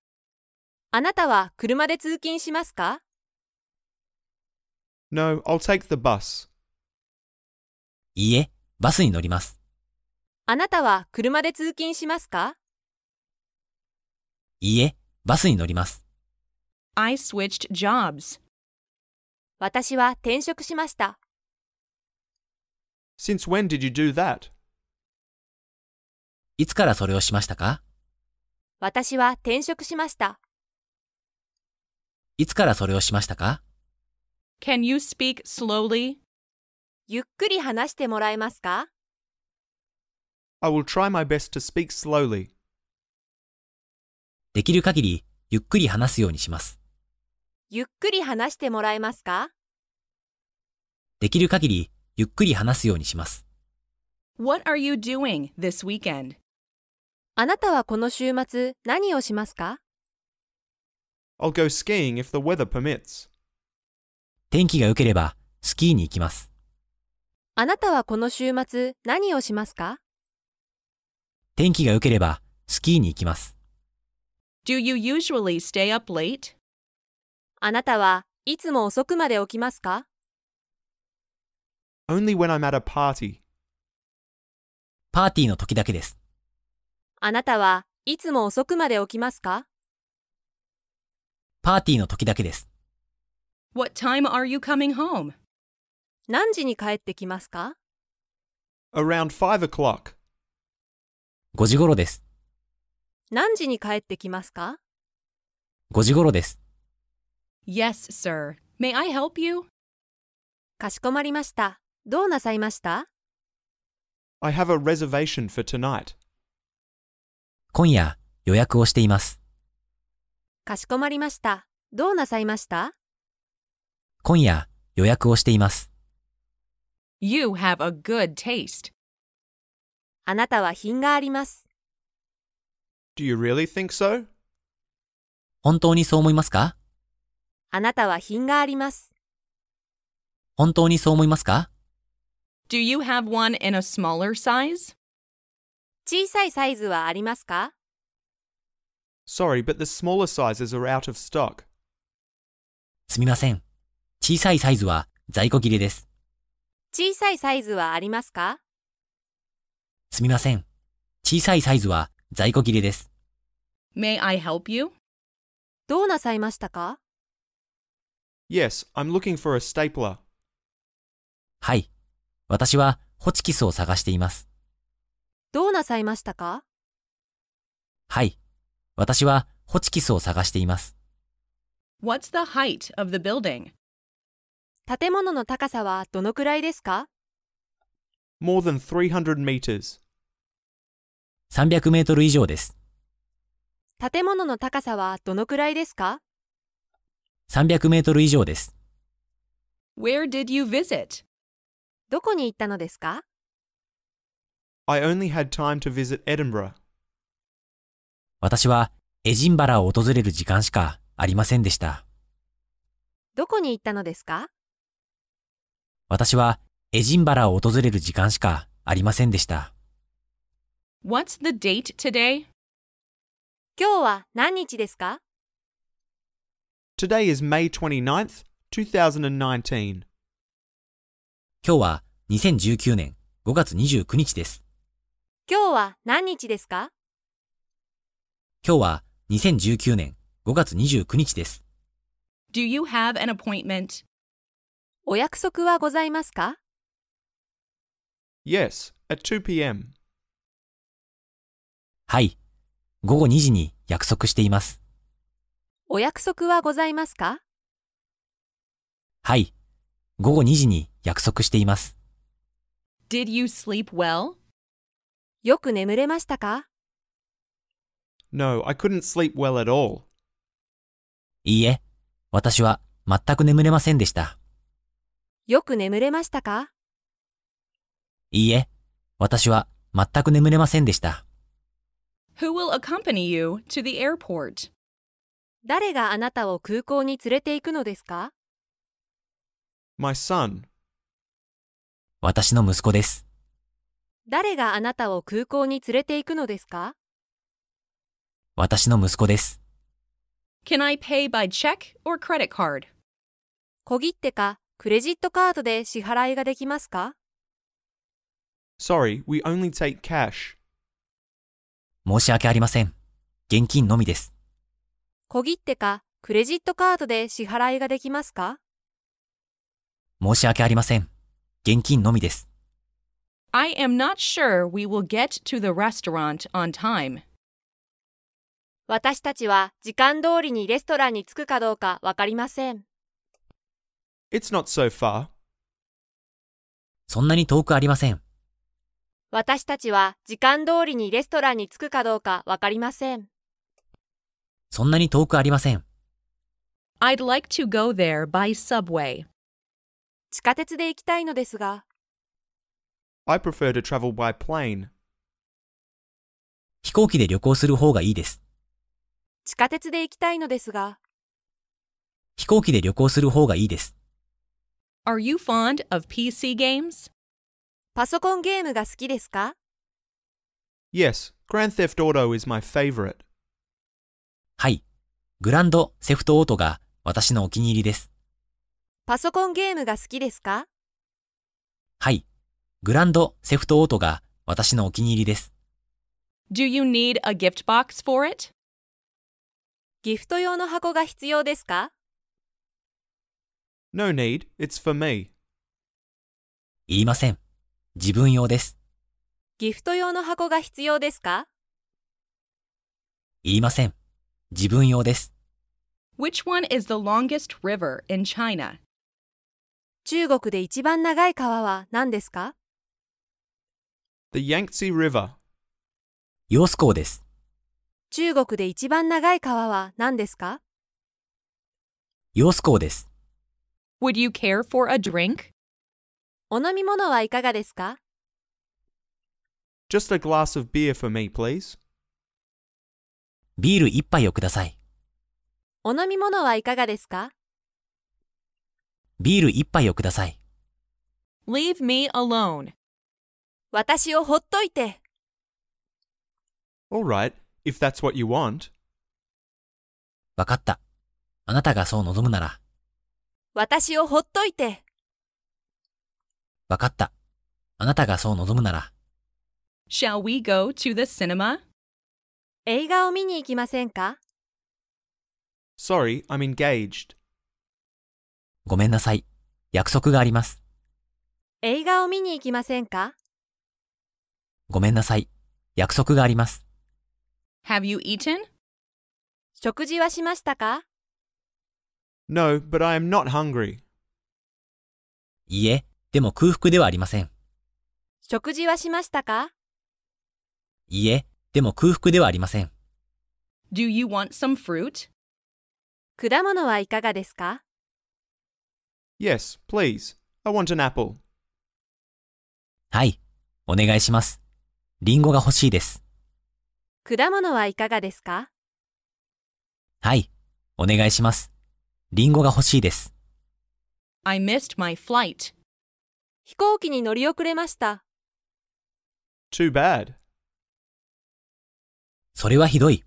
あなたは車で通勤しますか
?No, I'll take the
bus. いいえ、バスに乗ります。
あなたは車で通勤しますか
いいえ、バスに乗ります。
I switched jobs. 私は転職しました。
Since when did you do that?
いつからそれをしましたか
私は転職しました。
いつからそれをしましたか
Can you speak slowly? ゆっくり話してもらえますか
I will try
my best to speak slowly. できる限り
ゆっくり話すようにします。
ゆっくり話してもらえますか
できる限りゆっくり話すようにします。
What are you doing this weekend? あなたはこの週末何をしますか
I'll go skiing if the weather permits. 天気が良ければスキーに行
きます。
あなたはこの週末何をしますか
天気が良ければスキーに行きます。
Do you usually stay up late? あなたはいつも遅くまで起きますか
Only when I'm at a party. パーティーの時だけです。
あなたはいつも遅くまで起きますか
パーティーの時だけです。
What time are you coming home? 何時に帰ってきますか
?Around 5 o'clock。
5時頃です。
何時に帰ってきますか
?5 時頃です。
Yes, sir. May I help you? かしこまりました。どうなさいました
?I have a reservation for tonight.
今夜、予約をしています。
かしこまりました。どうなさいました
今夜、予約をしています。
You have a good taste. あなたは品があります。
Do you really
think so?
本当にそう思いますか
あなたは品があります。
本当にそう思いますか
Do you have one in a smaller size? 小さいサイズはありますか
Sorry, but the smaller sizes are out of
stock. すみません。小さいサイズは在庫切れです。
小さいサイズはありますか
すみません。小さいサイズは在庫切れです。
May I help you? どうなさいましたか
?Yes, I'm looking for a stapler.
はい。私はホチキスを探しています。
どうなさいましたか
はい。私はホチキスを探しています。
What's the height of the building? 建物の高さはどのくらいですか
?More than 300 meters.
300メートル以上です。
建物の高さはどのくらいですか
300メートル以上です。
Where did you visit? どこに行ったのですか
I only had time to visit Edinburgh.
私はエジンバラを訪れる時間しかありませんでした。
どこに行ったのですか
私はエジンバラを訪れる時間しかありませんでした。
What's the date today? 今日は何日ですか
Today is May 29th, 2019. 今
日は2019年5月29日です。
今日は何日ですか
今日は2019年5月29日です。
Do you have an appointment? お約束はございますか
?Yes, at 2pm.
はい、午後2時に約束しています。
お約束はございますか
はい、午後2時に約束しています。
Did you sleep well? よく眠れましたか
No, I couldn't sleep well at all.
いいえ、私は全く眠れませんでした。
よく眠れましたか
いいえ、私は全く眠れませんでした。
Who will accompany you to the airport? 誰があなたを空港に連れて行くのですか
?My son.
私の息子です。
誰があなたを空港に連れて行くのですか
私の息子です。
Can I pay by check or credit card? 小切手かクレジットカードで支払いができますか
Sorry, we only take cash.
申し訳ありません。現金のみです。
小切手かクレジットカードで支払いができますか
申し訳ありません。現金のみです。
I am not sure we will get to the restaurant
on time.
私たちは時間通りにレストランに着くかどうかわかりません。
It's not so far.
そんなに遠くありません。
私たちは時間通りにレストランに着くかどうかわかりません。
そんなに遠くありません。
I'd like to go there by subway. 地下鉄で行きたいのですが。
I prefer to travel by plane.
飛行機で旅行する方がいいです。
地下鉄で行きたいのですが。
飛行機で旅行する方がいいです。
Are you fond of PC games? パソコンゲームが好きですか
?Yes, Grand Theft Auto is my favorite. はい、グランドセ
フトオートが私のお気に入りです。
パソコンゲームが好きですか
はい、グランドセフトオートが私のお気に入りです。
Do you need a gift box for it? ギフト用の箱が必要ですか
?No need, it's for me.
いません。自分用です。
ギフト用の箱が必要ですか
いません。自分用です。
Which one is the longest river in China? 中国で一番長い川は何ですか
?The Yangtze River。
子です。
中国で一番長い川は何ですか
ヨスコです。
Would you care for a drink? お飲み物はいかがですか
Just a glass of beer for me, please. ビール一杯をください。
お飲み物はいかがですか
ビール一杯をください。
Leave me alone. 私をほっといて。
a l right, if that's what you want. わかった。
あなたがそう望むなら。
私をほっといて。
わかった。あなたがそう望むなら。
Shall we go to the cinema? 映画を見に行きませんか
?Sorry, I'm engaged. ごめんなさい。約束があります。
映画を見に行きませんか
ごめんなさい。約束があります。
Have you eaten? 食事はしましたか
No, but I am not hungry. いいえ、
でも空腹ではありません。
食事はしましたか
いいえ、でも空腹ではありません。
Do you want some fruit? 果物はいかがですか
Yes, please. I want an apple.
はい、お願いします。リンゴが欲しいです。
果物はいかがですか
はい、お願いします。リンゴが欲しいです。
I missed my flight. 飛行機に乗り遅れました。
Too bad. それはひどい。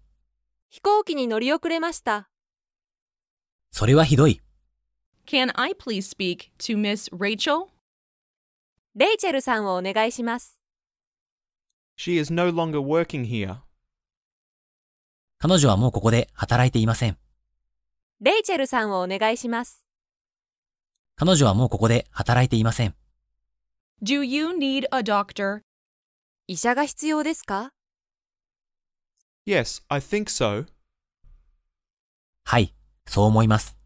飛行機に乗り遅れました。
それはひどい。
Can I please speak to Miss Rachel? レイチェルさんをお願いします。
She is no longer working
here. 彼女はもうここで働いていません。
レイチェルさんをお願いします。
彼女はもうここで働いていません。
Do you need a doctor? 医者が必要ですか
?Yes, I think so. はい、
そう思います。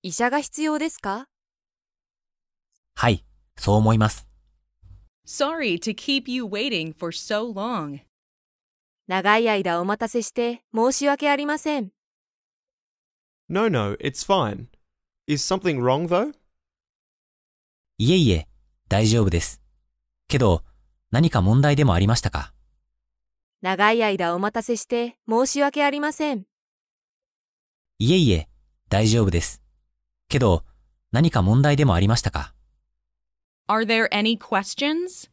医者が必要ですか
はい、そう思います。
Sorry to keep you waiting for so long. 長い間お待たせして申し訳ありません。
No, no, it's fine. Is something wrong though?
いえいえ、大丈夫です。けど、何か問題でもありましたか
長い間お待たせして申し訳ありません。
いえいえ、大丈夫です。けど、何か問題でもありましたか
Are there any questions?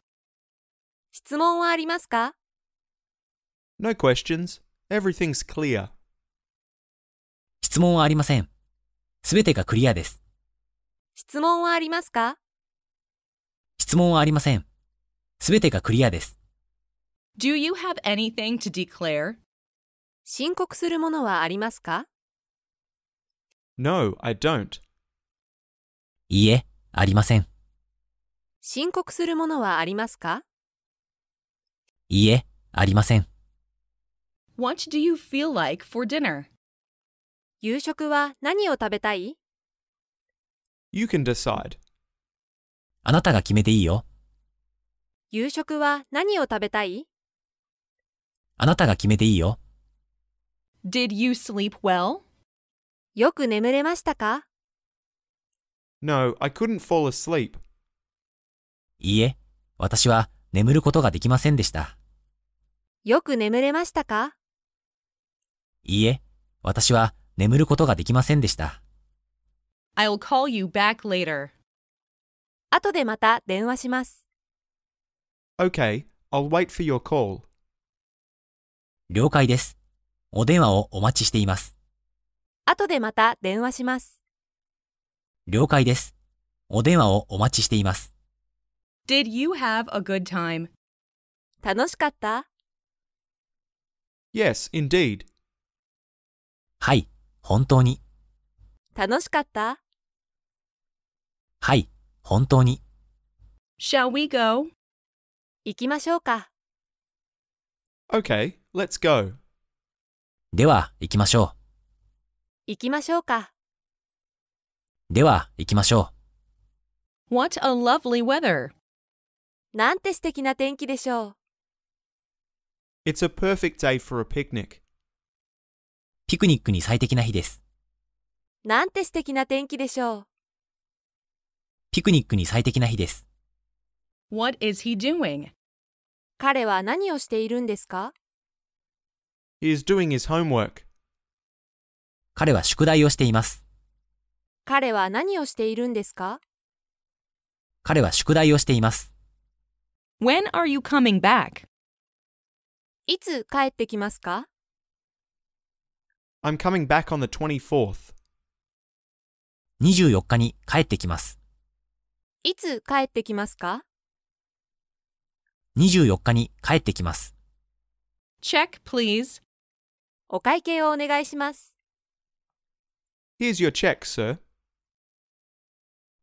質問はありますか
No questions. Everything's clear. 質問は
ありません。すべてがクリアです。
質問はありますか
質問はありません。すべてがクリアです。
Do you have anything to declare? 申告するものはありますか
?No, I don't. いいえ、ありません。
申告するものはありますか
いいえ、ありません。
What do you feel like for dinner? 夕食は何を食べたい
?You can decide.
あなたが決めていいよ。
夕食は何を食べたい
あなたが決めていいよ。
Did you sleep well? よく眠れましたか
?No, I couldn't fall asleep.
いいえ、私は眠ることができませんでした。
よく眠れましたか
いいえ、私は眠ることができませんでした。
I'll call you back later. 後でまた電話します。
Okay, I'll wait for your call. 了解です。お電話をお待ちしています。
後でまた電話します。
了解です。お電話をお待ちしています。
Did you have a good time? 楽しかった
?Yes, indeed. はい、本当に。
楽しかった
はい、本当に。
Shall we go? 行きましょうか。
Okay,
let's go. では、行きましょう。
行きましょうか。
では、行きましょ
う。What a lovely weather! なんて素敵な天気でしょう。
It's a perfect day for a picnic. ピクニックに最適な日です。
なんて素敵な天気でしょう。
ピクニックに最適な日です。
What is he doing? 彼は何をしているんですか
He is doing his homework. 彼は宿題
をしています。
彼は何をしているんですか
彼は宿題をしています。
When are you coming back? いつ帰ってきますか
I'm coming back on the 24th.
24日に帰ってきます。
いつ帰ってきますか
?24 日に帰ってきます。
Check, please. お会計をお願いします。
Here's your check, sir.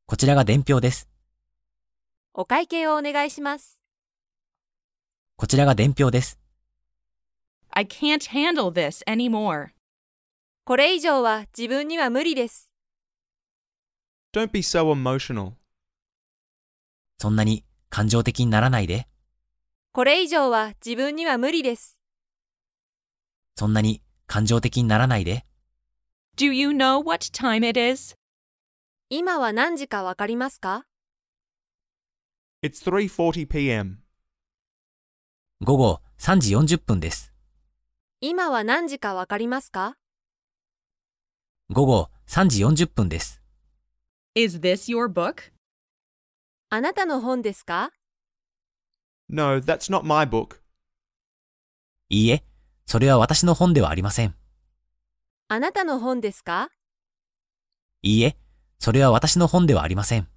こちらが伝票です。
お会計をお願いします。
こちらが伝票です。
I can't handle this anymore. これ以上は自分には無理です。
Don't be so emotional.
そんなに感情的にならないで。
これ以上は自分には無理で
す。そんなに感情的にならないで。
Do you know what time it is? 今は何時かわかりますか
?It's 3.40pm. 午後
3時40分です。
今は何時かわかりますか
午後3時40分です。
Is this your book? あなたの本ですか
?No, that's not my book. いいえ、それは私の本ではありません。
あなたの本ですか
いいえ、それは私の本ではありません。